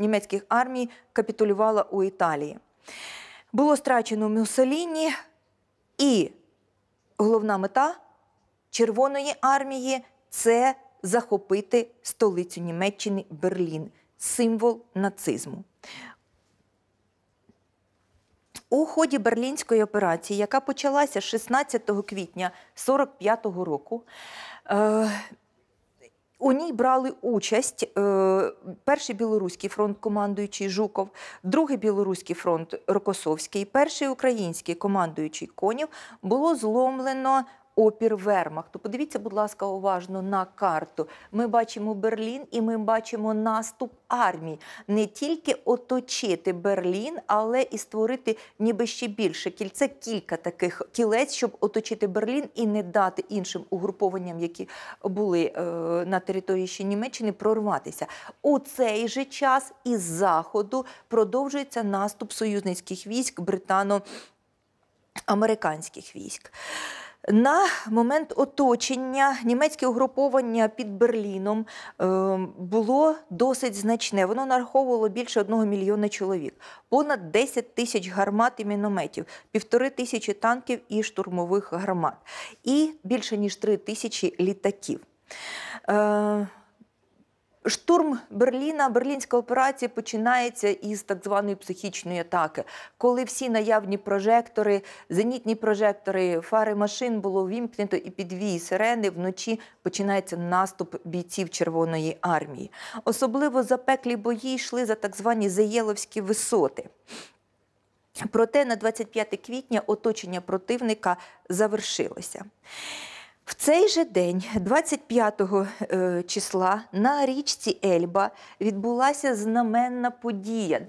німецьких армій капітулювала у Італії. Було страчено Мюссоліні, і головна мета Червоної армії це захопити столицю Німеччини Берлін символ нацизму. У ході берлінської операції, яка почалася 16 квітня 45-го року, е, у ній брали участь е, перший білоруський фронт, командуючий Жуков, другий білоруський фронт Рокосовський, перший український командуючий конів було зломлено опір Вермахту. Подивіться, будь ласка, уважно на карту. Ми бачимо Берлін і ми бачимо наступ армії. Не тільки оточити Берлін, але і створити ніби ще більше кільце, кілька таких кілець, щоб оточити Берлін і не дати іншим угрупованням, які були е, на території ще Німеччини, прорватися. У цей же час із заходу продовжується наступ союзницьких військ британо-американських військ. На момент оточення німецьке угруповання під Берліном ем, було досить значне. Воно нараховувало більше одного мільйона чоловік, понад 10 тисяч гармат і мінометів, півтори тисячі танків і штурмових гармат, і більше ніж три тисячі літаків. Е, Штурм Берліна, берлінська операція починається із так званої психічної атаки, коли всі наявні прожектори, зенітні прожектори, фари машин було вімкнено і під вії сирени вночі починається наступ бійців Червоної армії. Особливо запеклі бої йшли за так звані Заєловські висоти. Проте на 25 квітня оточення противника завершилося. В цей же день, 25 е, числа, на річці Ельба відбулася знаменна подія.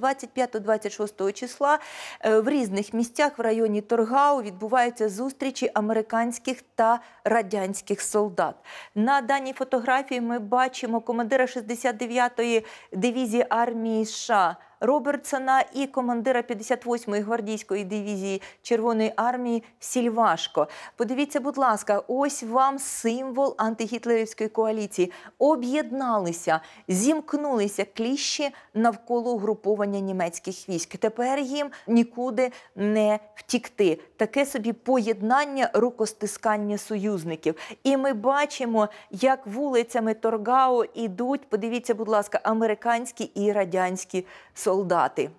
25-26 числа е, в різних місцях в районі Торгау відбуваються зустрічі американських та радянських солдат. На даній фотографії ми бачимо командира 69-ї дивізії армії США. Робертсона і командира 58-ї гвардійської дивізії Червоної армії Сільвашко. Подивіться, будь ласка, ось вам символ антигітлерівської коаліції. Об'єдналися, зімкнулися кліщі навколо угруповання німецьких військ. Тепер їм нікуди не втікти. Таке собі поєднання рукостискання союзників. І ми бачимо, як вулицями Торгао ідуть. Подивіться, будь ласка, американські і радянські солдати солдати.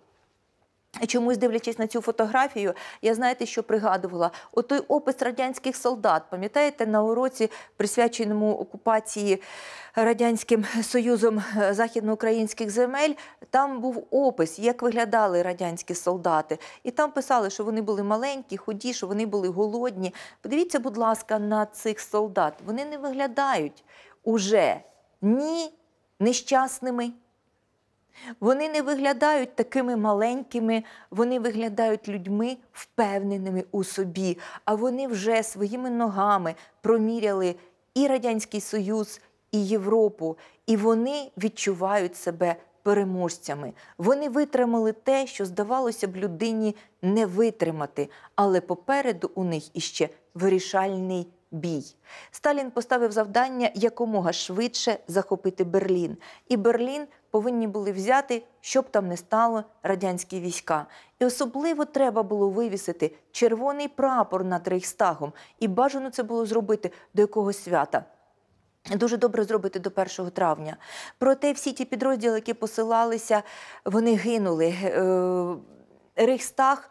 Чомусь дивлячись на цю фотографію, я знаєте, що пригадувала отой опис радянських солдат. Пам'ятаєте, на уроці, присвяченому окупації радянським союзом е, західноукраїнських земель, там був опис, як виглядали радянські солдати, і там писали, що вони були маленькі, худі, що вони були голодні. Подивіться, будь ласка, на цих солдат. Вони не виглядають уже ні нещасними. Вони не виглядають такими маленькими, вони виглядають людьми, впевненими у собі, а вони вже своїми ногами проміряли і Радянський Союз, і Європу, і вони відчувають себе переможцями. Вони витримали те, що здавалося б, людині не витримати, але попереду у них іще вирішальний. Бій Сталін поставив завдання якомога швидше захопити Берлін, і Берлін повинні були взяти, щоб там не стало радянські війська. І особливо треба було вивісити червоний прапор над Рейхстагом. І бажано це було зробити до якогось свята. Дуже добре зробити до 1 травня. Проте всі ті підрозділи, які посилалися, вони гинули. Е, Рейхстаг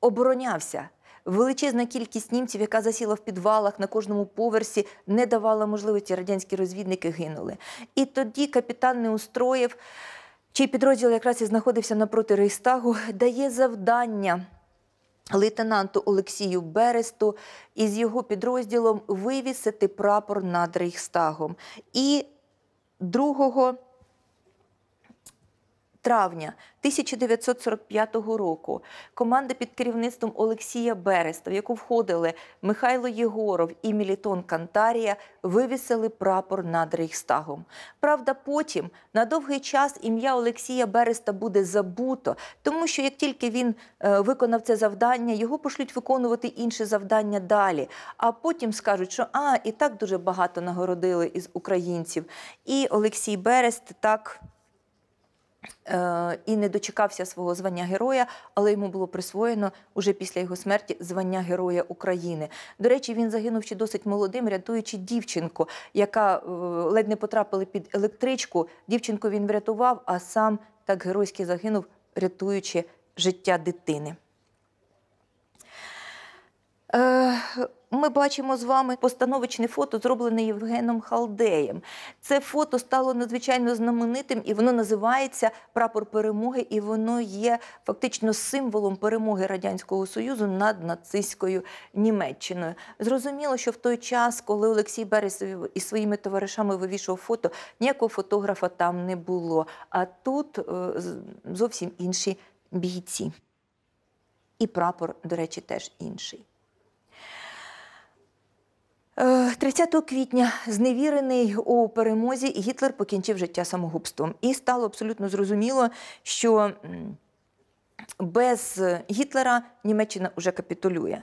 оборонявся. Величезна кількість німців, яка засіла в підвалах на кожному поверсі, не давала можливості радянські розвідники гинули. І тоді капітан Неустроєв, чий підрозділ якраз і знаходився напроти Рейстагу, дає завдання. Лейтенанту Олексію Бересту із його підрозділом вивісити прапор над Рейхстагом. І 2 травня 1945 року команда під керівництвом Олексія Береста, в яку входили Михайло Єгоров і Мілітон Кантарія, вивісили прапор над Рейхстагом. Правда, потім на довгий час ім'я Олексія Береста буде забуто, тому що як тільки він е, виконав це завдання, його пошлють виконувати інше завдання далі. А потім скажуть, що а і так дуже багато нагородили із українців. І Олексій Берест так. Е, і не дочекався свого звання героя, але йому було присвоєно уже після його смерті звання Героя України. До речі, він загинув ще досить молодим, рятуючи дівчинку, яка е, ледь не потрапила під електричку. Дівчинку він врятував, а сам так геройськи загинув, рятуючи життя дитини. Е, ми бачимо з вами постановочне фото, зроблене Євгеном Халдеєм. Це фото стало надзвичайно знаменитим, і воно називається Прапор перемоги, і воно є фактично символом перемоги радянського союзу над нацистською Німеччиною. Зрозуміло, що в той час, коли Олексій Бересов із своїми товаришами вивішував фото, ніякого фотографа там не було. А тут е, зовсім інші бійці. І прапор, до речі, теж інший. 30 е, квітня зневірений у перемозі Гітлер покінчив життя самогубством, і стало абсолютно зрозуміло, що без е, Гітлера Німеччина вже капітулює.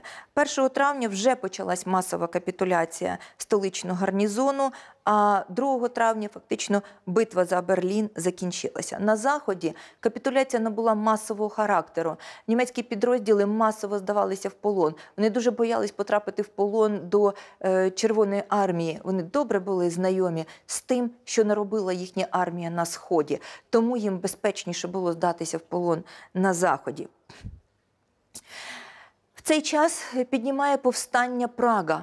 1 травня вже почалась масова капітуляція столичного гарнізону. А 2 травня фактично битва за Берлін закінчилася. На заході капітуляція набула масового характеру. Німецькі підрозділи масово здавалися в полон. Вони дуже боялись потрапити в полон до е, Червоної армії. Вони добре були знайомі з тим, що наробила їхня армія на сході. Тому їм безпечніше було здатися в полон на захід. Заході. В цей час піднімає повстання Прага.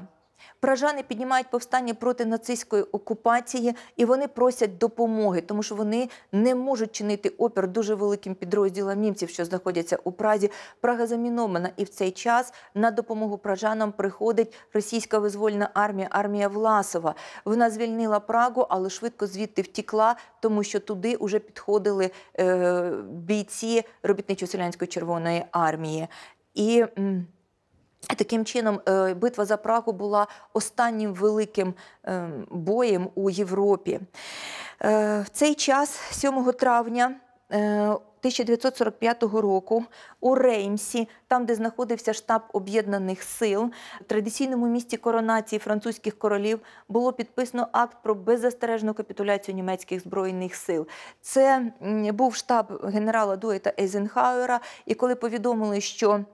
Пражани піднімають повстання проти нацистської окупації і вони просять допомоги, тому що вони не можуть чинити опір дуже великим підрозділам німців, що знаходяться у Празі. Прага замінована, і в цей час на допомогу пражанам приходить російська визвольна армія, армія Власова. Вона звільнила Прагу, але швидко звідти втікла, тому що туди вже підходили е, бійці робітничо-селянської червоної армії. І... Таким чином, е, битва за Прагу була останнім великим е, боєм у Європі. Е, в цей час, 7 травня, 1945 року у Реймсі, там де знаходився штаб об'єднаних сил, в традиційному місті коронації французьких королів було підписано акт про беззастережну капітуляцію німецьких збройних сил. Це був штаб генерала Дуета Ейзенхауера, і коли повідомили, що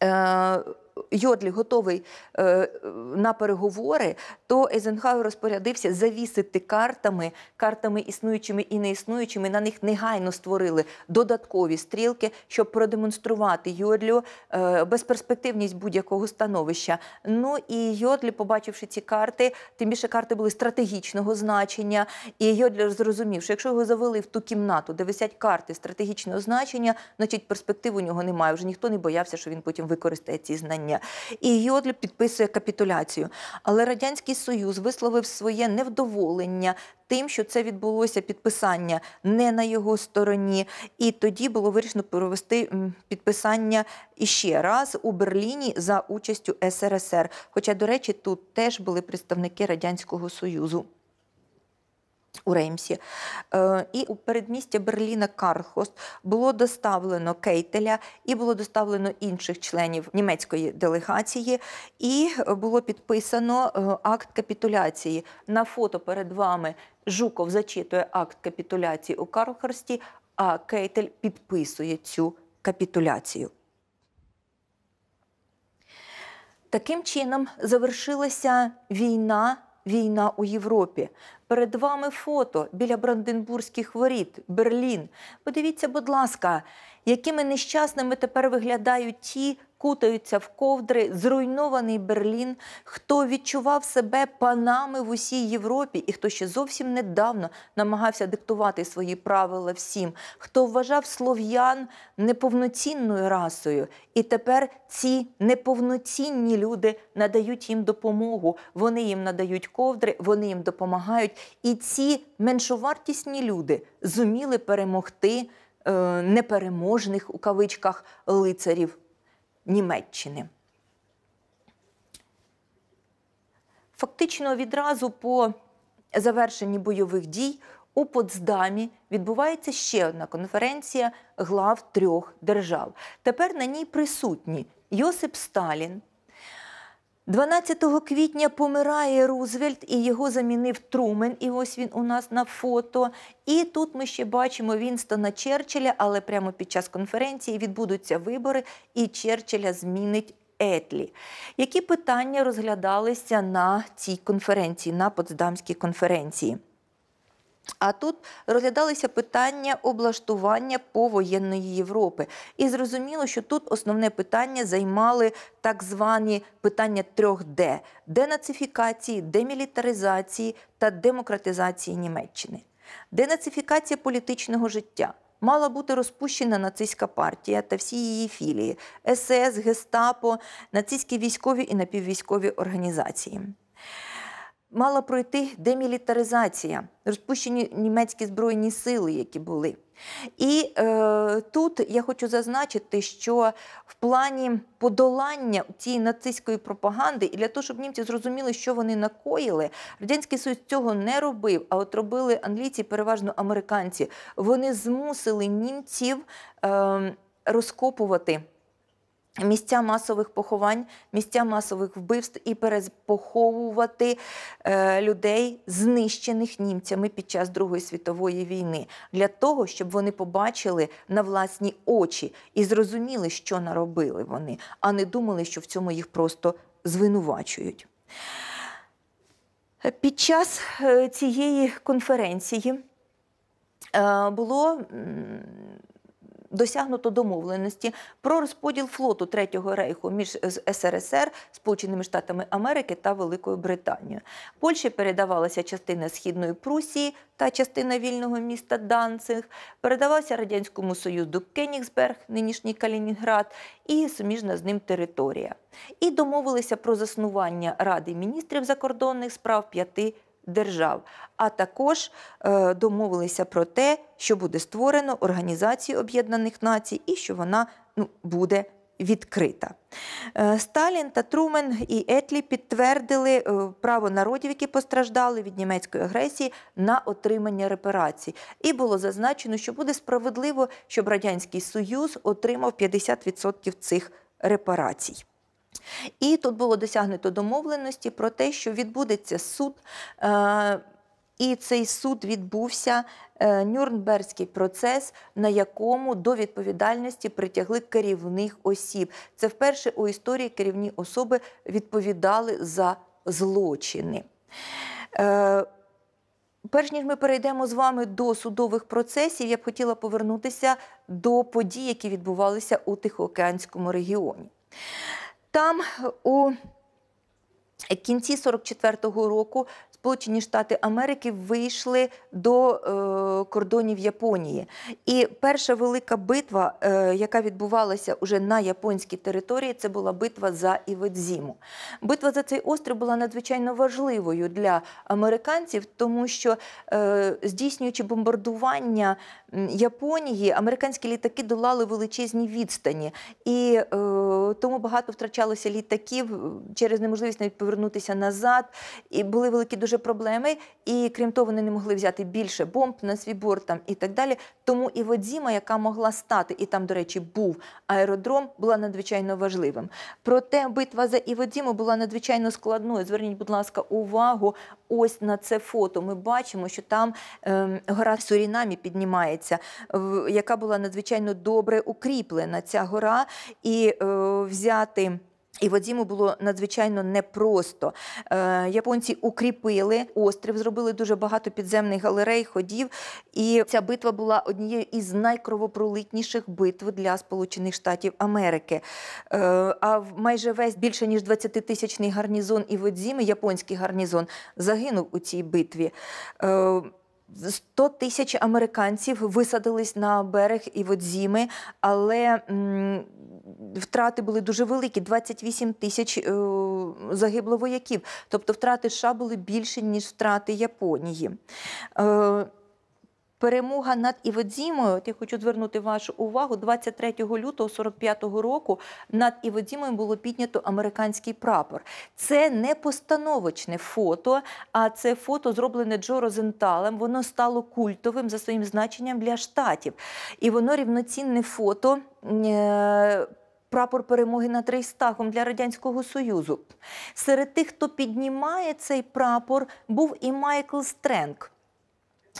uh, Йодлі готовий е, е, на переговори, то Ейзенхауер розпорядився завісити картами, картами існуючими і неіснуючими. На них негайно створили додаткові стрілки, щоб продемонструвати Йодлю е, безперспективність будь-якого становища. Ну і Йодлі, побачивши ці карти, тим більше карти були стратегічного значення. І Йодлі зрозумів, що якщо його завели в ту кімнату, де висять карти стратегічного значення, значить перспектив у нього немає. Вже ніхто не боявся, що він потім використає ці знання населення, і Йодль підписує капітуляцію. Але радянський союз висловив своє невдоволення тим, що це відбулося підписання не на його стороні, і тоді було вирішено провести підписання іще раз у Берліні за участю СРСР. Хоча, до речі, тут теж були представники радянського союзу у Реймсі е, і у передмістя Берліна Кархост було доставлено Кейтеля і було доставлено інших членів німецької делегації, і було підписано е, акт капітуляції. На фото перед вами Жуков зачитує акт капітуляції у Карлхорсті, а Кейтель підписує цю капітуляцію. Таким чином завершилася війна війна у Європі. Перед вами фото біля Бранденбурзьких воріт, Берлін. Подивіться, будь ласка, якими нещасними тепер виглядають ті, кутаються в ковдри, зруйнований Берлін, хто відчував себе панами в усій Європі, і хто ще зовсім недавно намагався диктувати свої правила всім, хто вважав слов'ян неповноцінною расою, і тепер ці неповноцінні люди надають їм допомогу. Вони їм надають ковдри, вони їм допомагають. І ці меншовартісні люди зуміли перемогти. Е, непереможних у кавичках лицарів Німеччини. Фактично відразу по завершенні бойових дій у Потсдамі відбувається ще одна конференція глав трьох держав. Тепер на ній присутні Йосип Сталін. 12 квітня помирає Рузвельт і його замінив Трумен. І ось він у нас на фото. І тут ми ще бачимо Вінстона Черчилля, але прямо під час конференції відбудуться вибори, і Черчилля змінить Етлі. Які питання розглядалися на цій конференції, на Потсдамській конференції? А тут розглядалися питання облаштування повоєнної Європи, і зрозуміло, що тут основне питання займали так звані питання трьох Д денацифікації, демілітаризації та демократизації Німеччини. Денацифікація політичного життя мала бути розпущена нацистська партія та всі її філії, СС, е Гестапо, нацистські військові і напіввійськові організації мала пройти демілітаризація, розпущені німецькі збройні сили, які були. І е, тут я хочу зазначити, що в плані подолання цієї нацистської пропаганди, і для того, щоб німці зрозуміли, що вони накоїли, радянський Союз цього не робив, а от робили англійці, переважно американці. Вони змусили німців е, розкопувати. Місця масових поховань, місця масових вбивств і перепоховувати е, людей, знищених німцями під час Другої світової війни, для того, щоб вони побачили на власні очі і зрозуміли, що наробили вони, а не думали, що в цьому їх просто звинувачують. Під час е, цієї конференції е, було досягнуто домовленості про розподіл флоту Третього рейху між СРСР, Сполученими Штатами Америки та Великою Британією. Польщі передавалася частина східної Прусії та частина вільного міста Данцинг, передавався радянському союзу Кенігсберг, нинішній Калінінград, і суміжна з ним територія. І домовилися про заснування Ради міністрів закордонних справ п'яти держав, а також е, домовилися про те, що буде створено Організацію Об'єднаних Націй і що вона ну, буде. Відкрита е, Сталін та Трумен і Етлі підтвердили е, право народів, які постраждали від німецької агресії на отримання репарацій. І було зазначено, що буде справедливо, щоб радянський союз отримав 50% цих репарацій. І тут було досягнуто домовленості про те, що відбудеться суд, е, і цей суд відбувся е, Нюрнберзький процес, на якому до відповідальності притягли керівних осіб. Це вперше у історії керівні особи відповідали за злочини. Е, перш ніж ми перейдемо з вами до судових процесів, я б хотіла повернутися до подій, які відбувалися у Тихоокеанському регіоні. Там у Е, кінці 44-го року Сполучені Штати Америки вийшли до е, кордонів Японії, і перша велика битва, е, яка відбувалася уже на японській території, це була битва за Іведзіму. Битва за цей острів була надзвичайно важливою для американців, тому що е, здійснюючи бомбардування Японії, американські літаки долали величезні відстані, і е, тому багато втрачалося літаків через неможливість навіть повернутися назад. І були великі дуже проблеми. І крім того, вони не могли взяти більше бомб на свій борт там і так далі. Тому і Водзіма, яка могла стати, і там, до речі, був аеродром, була надзвичайно важливим. Проте битва за Іводзіму була надзвичайно складною. Зверніть, будь ласка, увагу. Ось на це фото. Ми бачимо, що там е, гора Сурінамі піднімається, в, яка була надзвичайно добре укріплена. Ця гора і е, взяти. І воді йому було надзвичайно непросто. Е, японці укріпили острів, зробили дуже багато підземних галерей, ходів. І ця битва була однією із найкровопролитніших битв для Сполучених Штатів Америки. Е, а майже весь більше ніж 20-тисячний гарнізон Іводзіми, японський гарнізон, загинув у цій битві. Е, 100 тисяч американців висадились на берег Іводзіми, але втрати були дуже великі 28 тисяч е, загибло вояків. Тобто втрати США були більші ніж втрати Японії. Е, Перемога над Іводзімою, я хочу звернути вашу увагу. 23 лютого 45-го року над Іводзімою було піднято американський прапор. Це не постановочне фото, а це фото зроблене Джо Розенталем. Воно стало культовим за своїм значенням для штатів, і воно рівноцінне фото. Е, прапор перемоги над Рейстахом для радянського союзу серед тих, хто піднімає цей прапор, був і Майкл Стренк.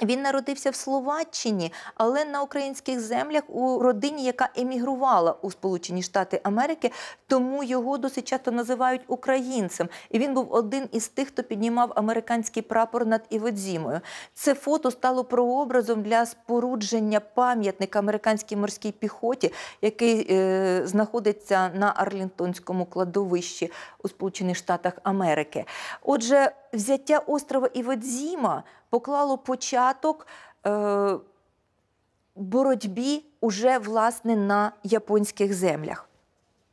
Він народився в Словаччині, але на українських землях у родині, яка емігрувала у Сполучені Штати Америки, тому його досить часто називають українцем. І він був один із тих, хто піднімав американський прапор над Іводзімою. Це фото стало прообразом для спорудження пам'ятника американській морській піхоті, який е, знаходиться на Арлінтонському кладовищі у Сполучених Штатах Америки. Отже, взяття острова Іводзіма поклало початок е, боротьбі уже власне на японських землях.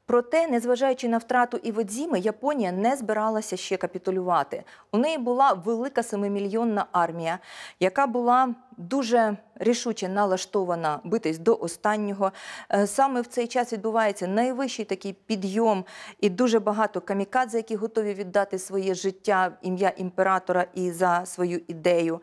Проте, незважаючи на втрату Іводзіми, Японія не збиралася ще капітулювати. У неї була велика семимільйонна армія, яка була дуже рішуче налаштована битись до останнього. Е, саме в цей час відбувається найвищий такий підйом, і дуже багато камікадзе, які готові віддати своє життя, ім'я імператора і за свою ідею.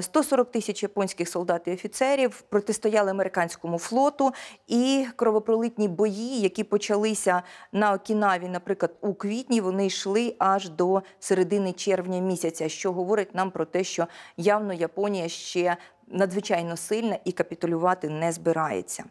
140 е, тисяч японських солдат і офіцерів протистояли американському флоту і кровопролитні бої, які почалися на Окінаві, наприклад, у квітні, вони йшли аж до середини червня місяця, що говорить нам про те, що явно Японія ще надзвичайно сильна і капітулювати не збирається.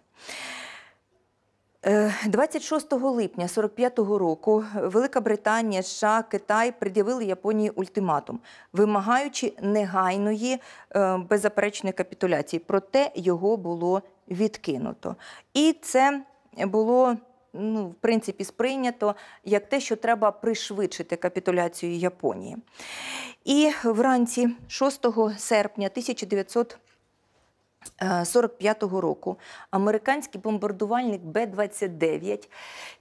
26 е, липня 45-го року Велика Британія, США, Китай пред'явили Японії ультиматум, вимагаючи негайної е, беззаперечної капітуляції. Проте його було відкинуто. І це було ну, в принципі сприйнято як те, що треба пришвидшити капітуляцію Японії. І вранці 6 серпня 1900 45-го року американський бомбардувальник Б-29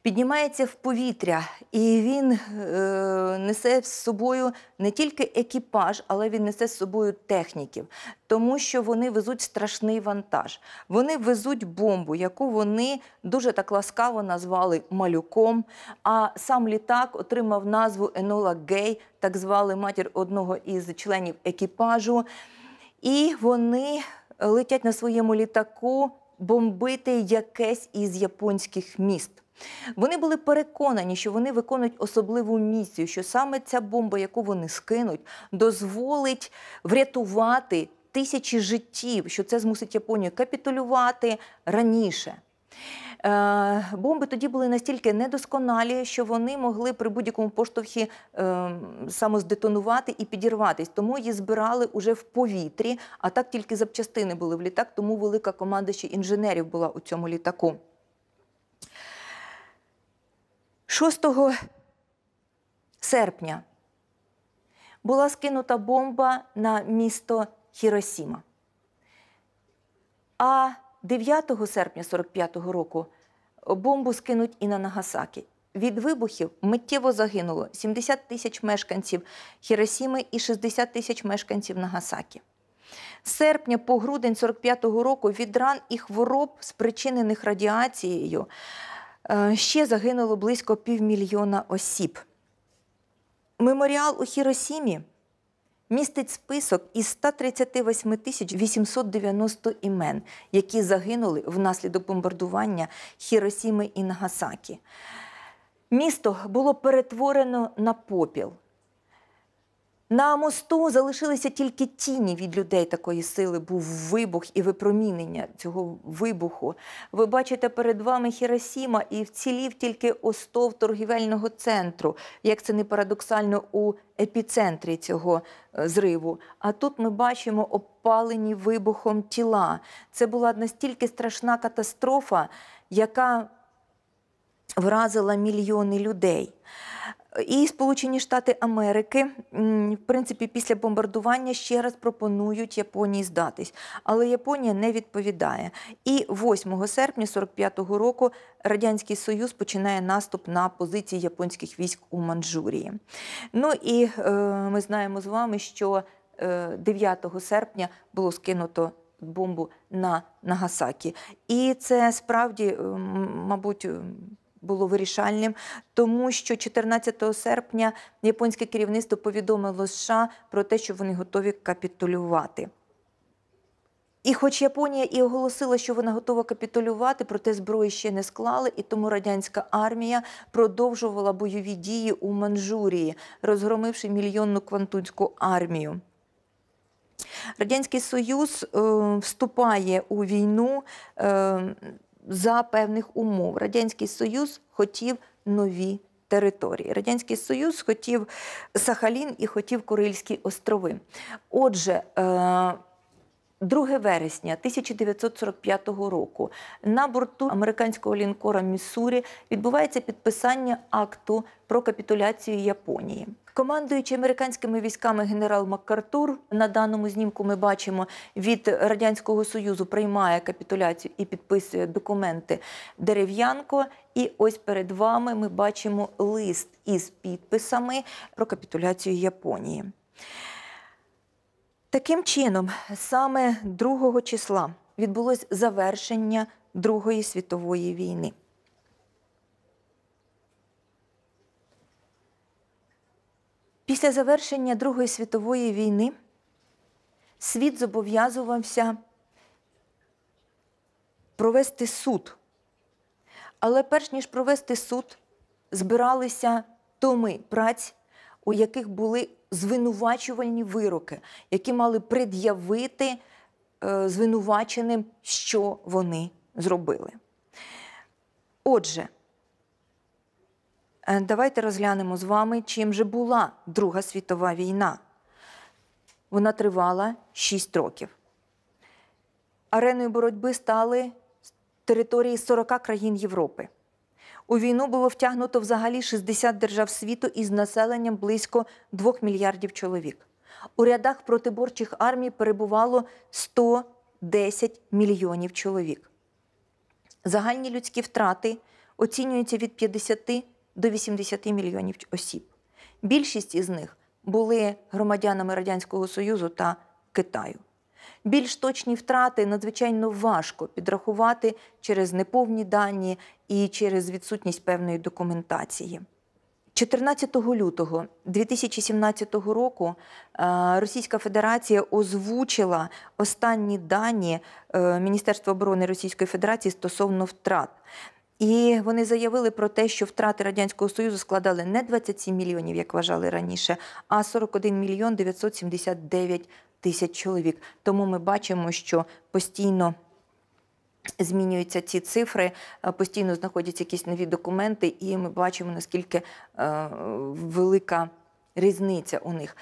піднімається в повітря, і він е, несе з собою не тільки екіпаж, але він несе з собою техніків, тому що вони везуть страшний вантаж. Вони везуть бомбу, яку вони дуже так ласкаво назвали малюком. А сам літак отримав назву Енола Гей, так звали матір одного із членів екіпажу. І вони летять на своєму літаку бомбити якесь із японських міст. Вони були переконані, що вони виконують особливу місію, що саме ця бомба, яку вони скинуть, дозволить врятувати тисячі життів, що це змусить Японію капітулювати раніше. Е, бомби тоді були настільки недосконалі, що вони могли при будь-якому поштовхі е, самоздетонувати і підірватись. Тому її збирали уже в повітрі, а так тільки запчастини були в літак, тому велика команда ще інженерів була у цьому літаку. 6 серпня була скинута бомба на місто Хіросіма. А 9 серпня 45-го року бомбу скинуть і на Нагасакі. Від вибухів миттєво загинуло 70 тисяч мешканців Хіросіми і 60 тисяч мешканців Нагасакі. З серпня по грудень 45-го року від ран і хвороб, спричинених радіацією, е, ще загинуло близько півмільйона осіб. Меморіал у Хіросімі містить список із 138 тисяч 890 імен, які загинули внаслідок бомбардування Хіросіми і Нагасакі. Місто було перетворено на попіл. На мосту залишилися тільки тіні від людей такої сили. Був вибух і випромінення цього вибуху. Ви бачите перед вами Хіросіма і вцілів тільки остов торгівельного центру. Як це не парадоксально у епіцентрі цього е, зриву. А тут ми бачимо опалені вибухом тіла. Це була настільки страшна катастрофа, яка вразила мільйони людей. І Сполучені Штати Америки, в принципі, після бомбардування ще раз пропонують Японії здатись, але Японія не відповідає. І 8 серпня 45-го року Радянський Союз починає наступ на позиції японських військ у Манчжурії. Ну і е, ми знаємо з вами, що 9 е, серпня було скинуто. Бомбу на Нагасакі, і це справді, мабуть, було вирішальним, тому що 14 серпня японське керівництво повідомило США про те, що вони готові капітулювати. І, хоч Японія і оголосила, що вона готова капітулювати, проте зброї ще не склали, і тому радянська армія продовжувала бойові дії у Манчжурії, розгромивши мільйонну квантунську армію. Радянський Союз е, вступає у війну. Е, за певних умов. Радянський Союз хотів нові території. Радянський Союз хотів Сахалін і хотів Курильські острови. Отже, е, 2 вересня 1945 року на борту американського лінкора Міссурі відбувається підписання акту про капітуляцію Японії. Командуючи американськими військами генерал Маккартур на даному знімку ми бачимо від радянського союзу приймає капітуляцію і підписує документи дерев'янко. І ось перед вами ми бачимо лист із підписами про капітуляцію Японії. Таким чином, саме 2 числа відбулось завершення Другої світової війни. Після завершення Другої світової війни світ зобов'язувався провести суд. Але перш ніж провести суд, збиралися томи праць у яких були звинувачувальні вироки, які мали пред'явити е, звинуваченим, що вони зробили. Отже, е, давайте розглянемо з вами, чим же була Друга світова війна. Вона тривала 6 років. Ареною боротьби стали території 40 країн Європи. У війну було втягнуто взагалі 60 держав світу із населенням близько 2 мільярдів чоловік. У рядах протиборчих армій перебувало 110 мільйонів чоловік. Загальні людські втрати оцінюються від 50 до 80 мільйонів осіб. Більшість із них були громадянами Радянського Союзу та Китаю. Більш точні втрати надзвичайно важко підрахувати через неповні дані і через відсутність певної документації. 14 лютого 2017 року е, Російська Федерація озвучила останні дані е, Міністерства оборони Російської Федерації стосовно втрат. І вони заявили про те, що втрати радянського союзу складали не 27 мільйонів, як вважали раніше, а 41 мільйон 979 тисяч чоловік. Тому ми бачимо, що постійно. Змінюються ці цифри, е, постійно знаходяться якісь нові документи, і ми бачимо, наскільки е, велика різниця у них.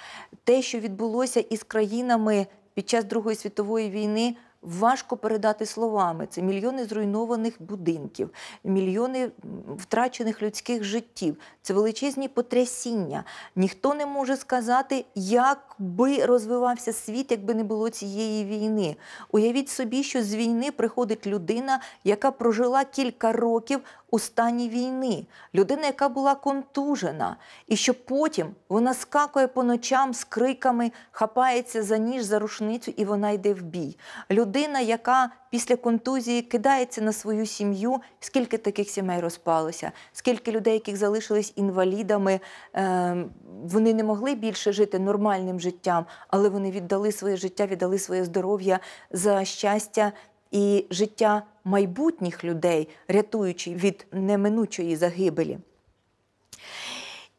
Те, що відбулося із країнами під час Другої світової війни, важко передати словами. Це мільйони зруйнованих будинків, мільйони втрачених людських життів. Це величезні потрясіння. Ніхто не може сказати, як би розвивався світ, якби не було цієї війни. Уявіть собі, що з війни приходить людина, яка прожила кілька років у стані війни, людина, яка була контужена, і що потім вона скакує по ночам з криками, хапається за ніж, за рушницю, і вона йде в бій. Людина, яка після контузії кидається на свою сім'ю, скільки таких сімей розпалося, скільки людей, яких залишились інвалідами, ем, вони не могли більше жити нормальним життям, але вони віддали своє життя, віддали своє здоров'я за щастя і життя майбутніх людей, рятуючи від неминучої загибелі.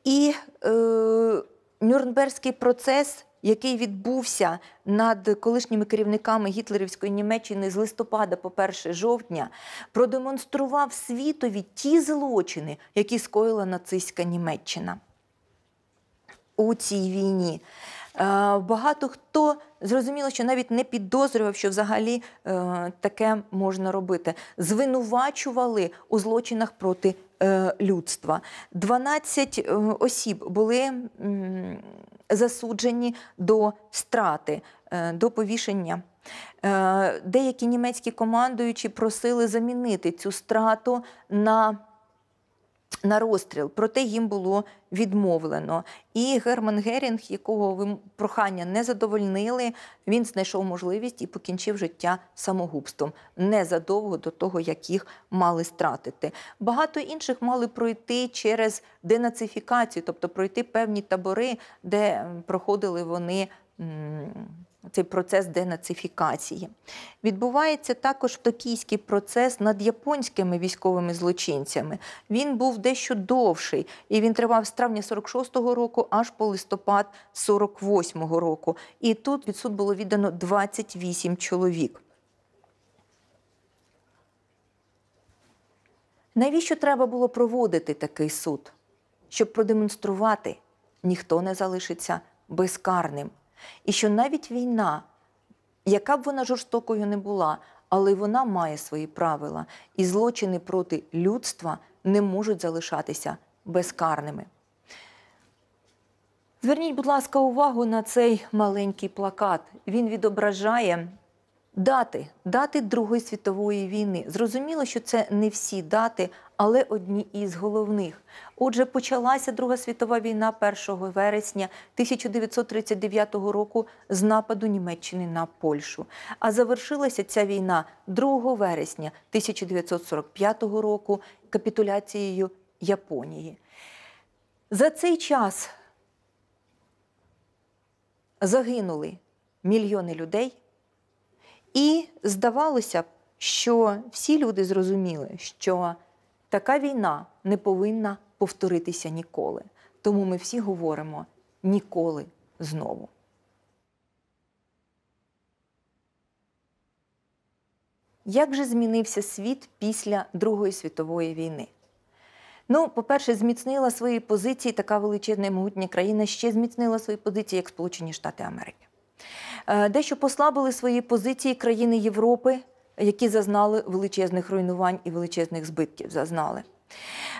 І е, Нюрнберзький процес, який відбувся над колишніми керівниками Гітлерівської Німеччини з листопада, по 1 жовтня, продемонстрував світові ті злочини, які скоїла нацистська Німеччина. У цій війні. Е, багато хто Зрозуміло, що навіть не підозрював, що взагалі е, таке можна робити. Звинувачували у злочинах проти е, людства. 12 е, осіб були м, засуджені до страти, е, до повішення. Е, деякі німецькі командуючі просили замінити цю страту на на розстріл, проте їм було відмовлено. І Герман Герінг, якого ви прохання не задовольнили, він знайшов можливість і покінчив життя самогубством незадовго до того, як їх мали стратити. Багато інших мали пройти через денацифікацію, тобто пройти певні табори, де проходили вони цей процес денацифікації. Відбувається також токійський процес над японськими військовими злочинцями. Він був дещо довший, і він тривав з травня 46-го року аж по листопад 48-го року. І тут від суд було віддано 28 чоловік. Навіщо треба було проводити такий суд? Щоб продемонструвати, ніхто не залишиться безкарним. І що навіть війна, яка б вона жорстокою не була, але вона має свої правила, і злочини проти людства не можуть залишатися безкарними. Зверніть, будь ласка, увагу на цей маленький плакат. Він відображає дати, дати Другої світової війни. Зрозуміло, що це не всі дати, але одні із головних. Отже, почалася Друга світова війна 1 вересня 1939 року з нападу Німеччини на Польщу. А завершилася ця війна 2 вересня 1945 року капітуляцією Японії. За цей час загинули мільйони людей, і здавалося б, що всі люди зрозуміли, що Така війна не повинна повторитися ніколи. Тому ми всі говоримо ніколи знову. Як же змінився світ після Другої світової війни? Ну, по-перше, зміцнила свої позиції така величезна і могутня країна ще зміцнила свої позиції, як Сполучені Штати Америки. Е, дещо послабили свої позиції країни Європи, які зазнали величезних руйнувань і величезних збитків. Зазнали.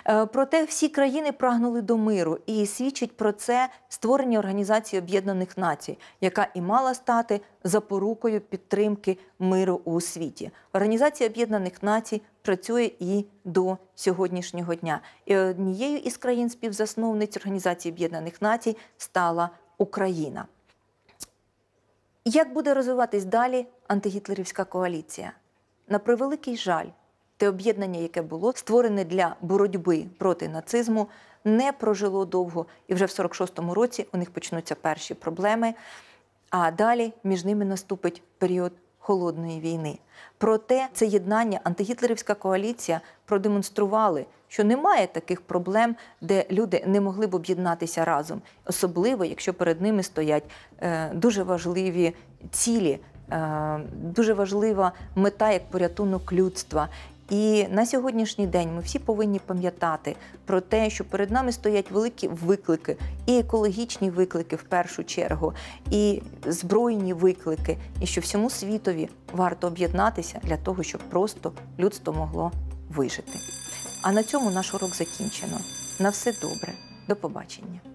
Е, проте всі країни прагнули до миру і свідчить про це створення Організації Об'єднаних Націй, яка і мала стати запорукою підтримки миру у світі. Організація Об'єднаних Націй працює і до сьогоднішнього дня. І однією із країн співзасновниць Організації Об'єднаних Націй стала Україна. Як буде розвиватись далі антигітлерівська коаліція? на превеликий жаль, те об'єднання, яке було створене для боротьби проти нацизму, не прожило довго, і вже в 46-му році у них почнуться перші проблеми. А далі між ними наступить період холодної війни. Проте це єднання антигітлерівська коаліція продемонстрували, що немає таких проблем, де люди не могли б об'єднатися разом, особливо якщо перед ними стоять е, дуже важливі цілі. Е, дуже важлива мета як порятунок людства. І на сьогоднішній день ми всі повинні пам'ятати про те, що перед нами стоять великі виклики, і екологічні виклики в першу чергу, і збройні виклики, і що всьому світові варто об'єднатися для того, щоб просто людство могло вижити. А на цьому наш урок закінчено. На все добре, до побачення.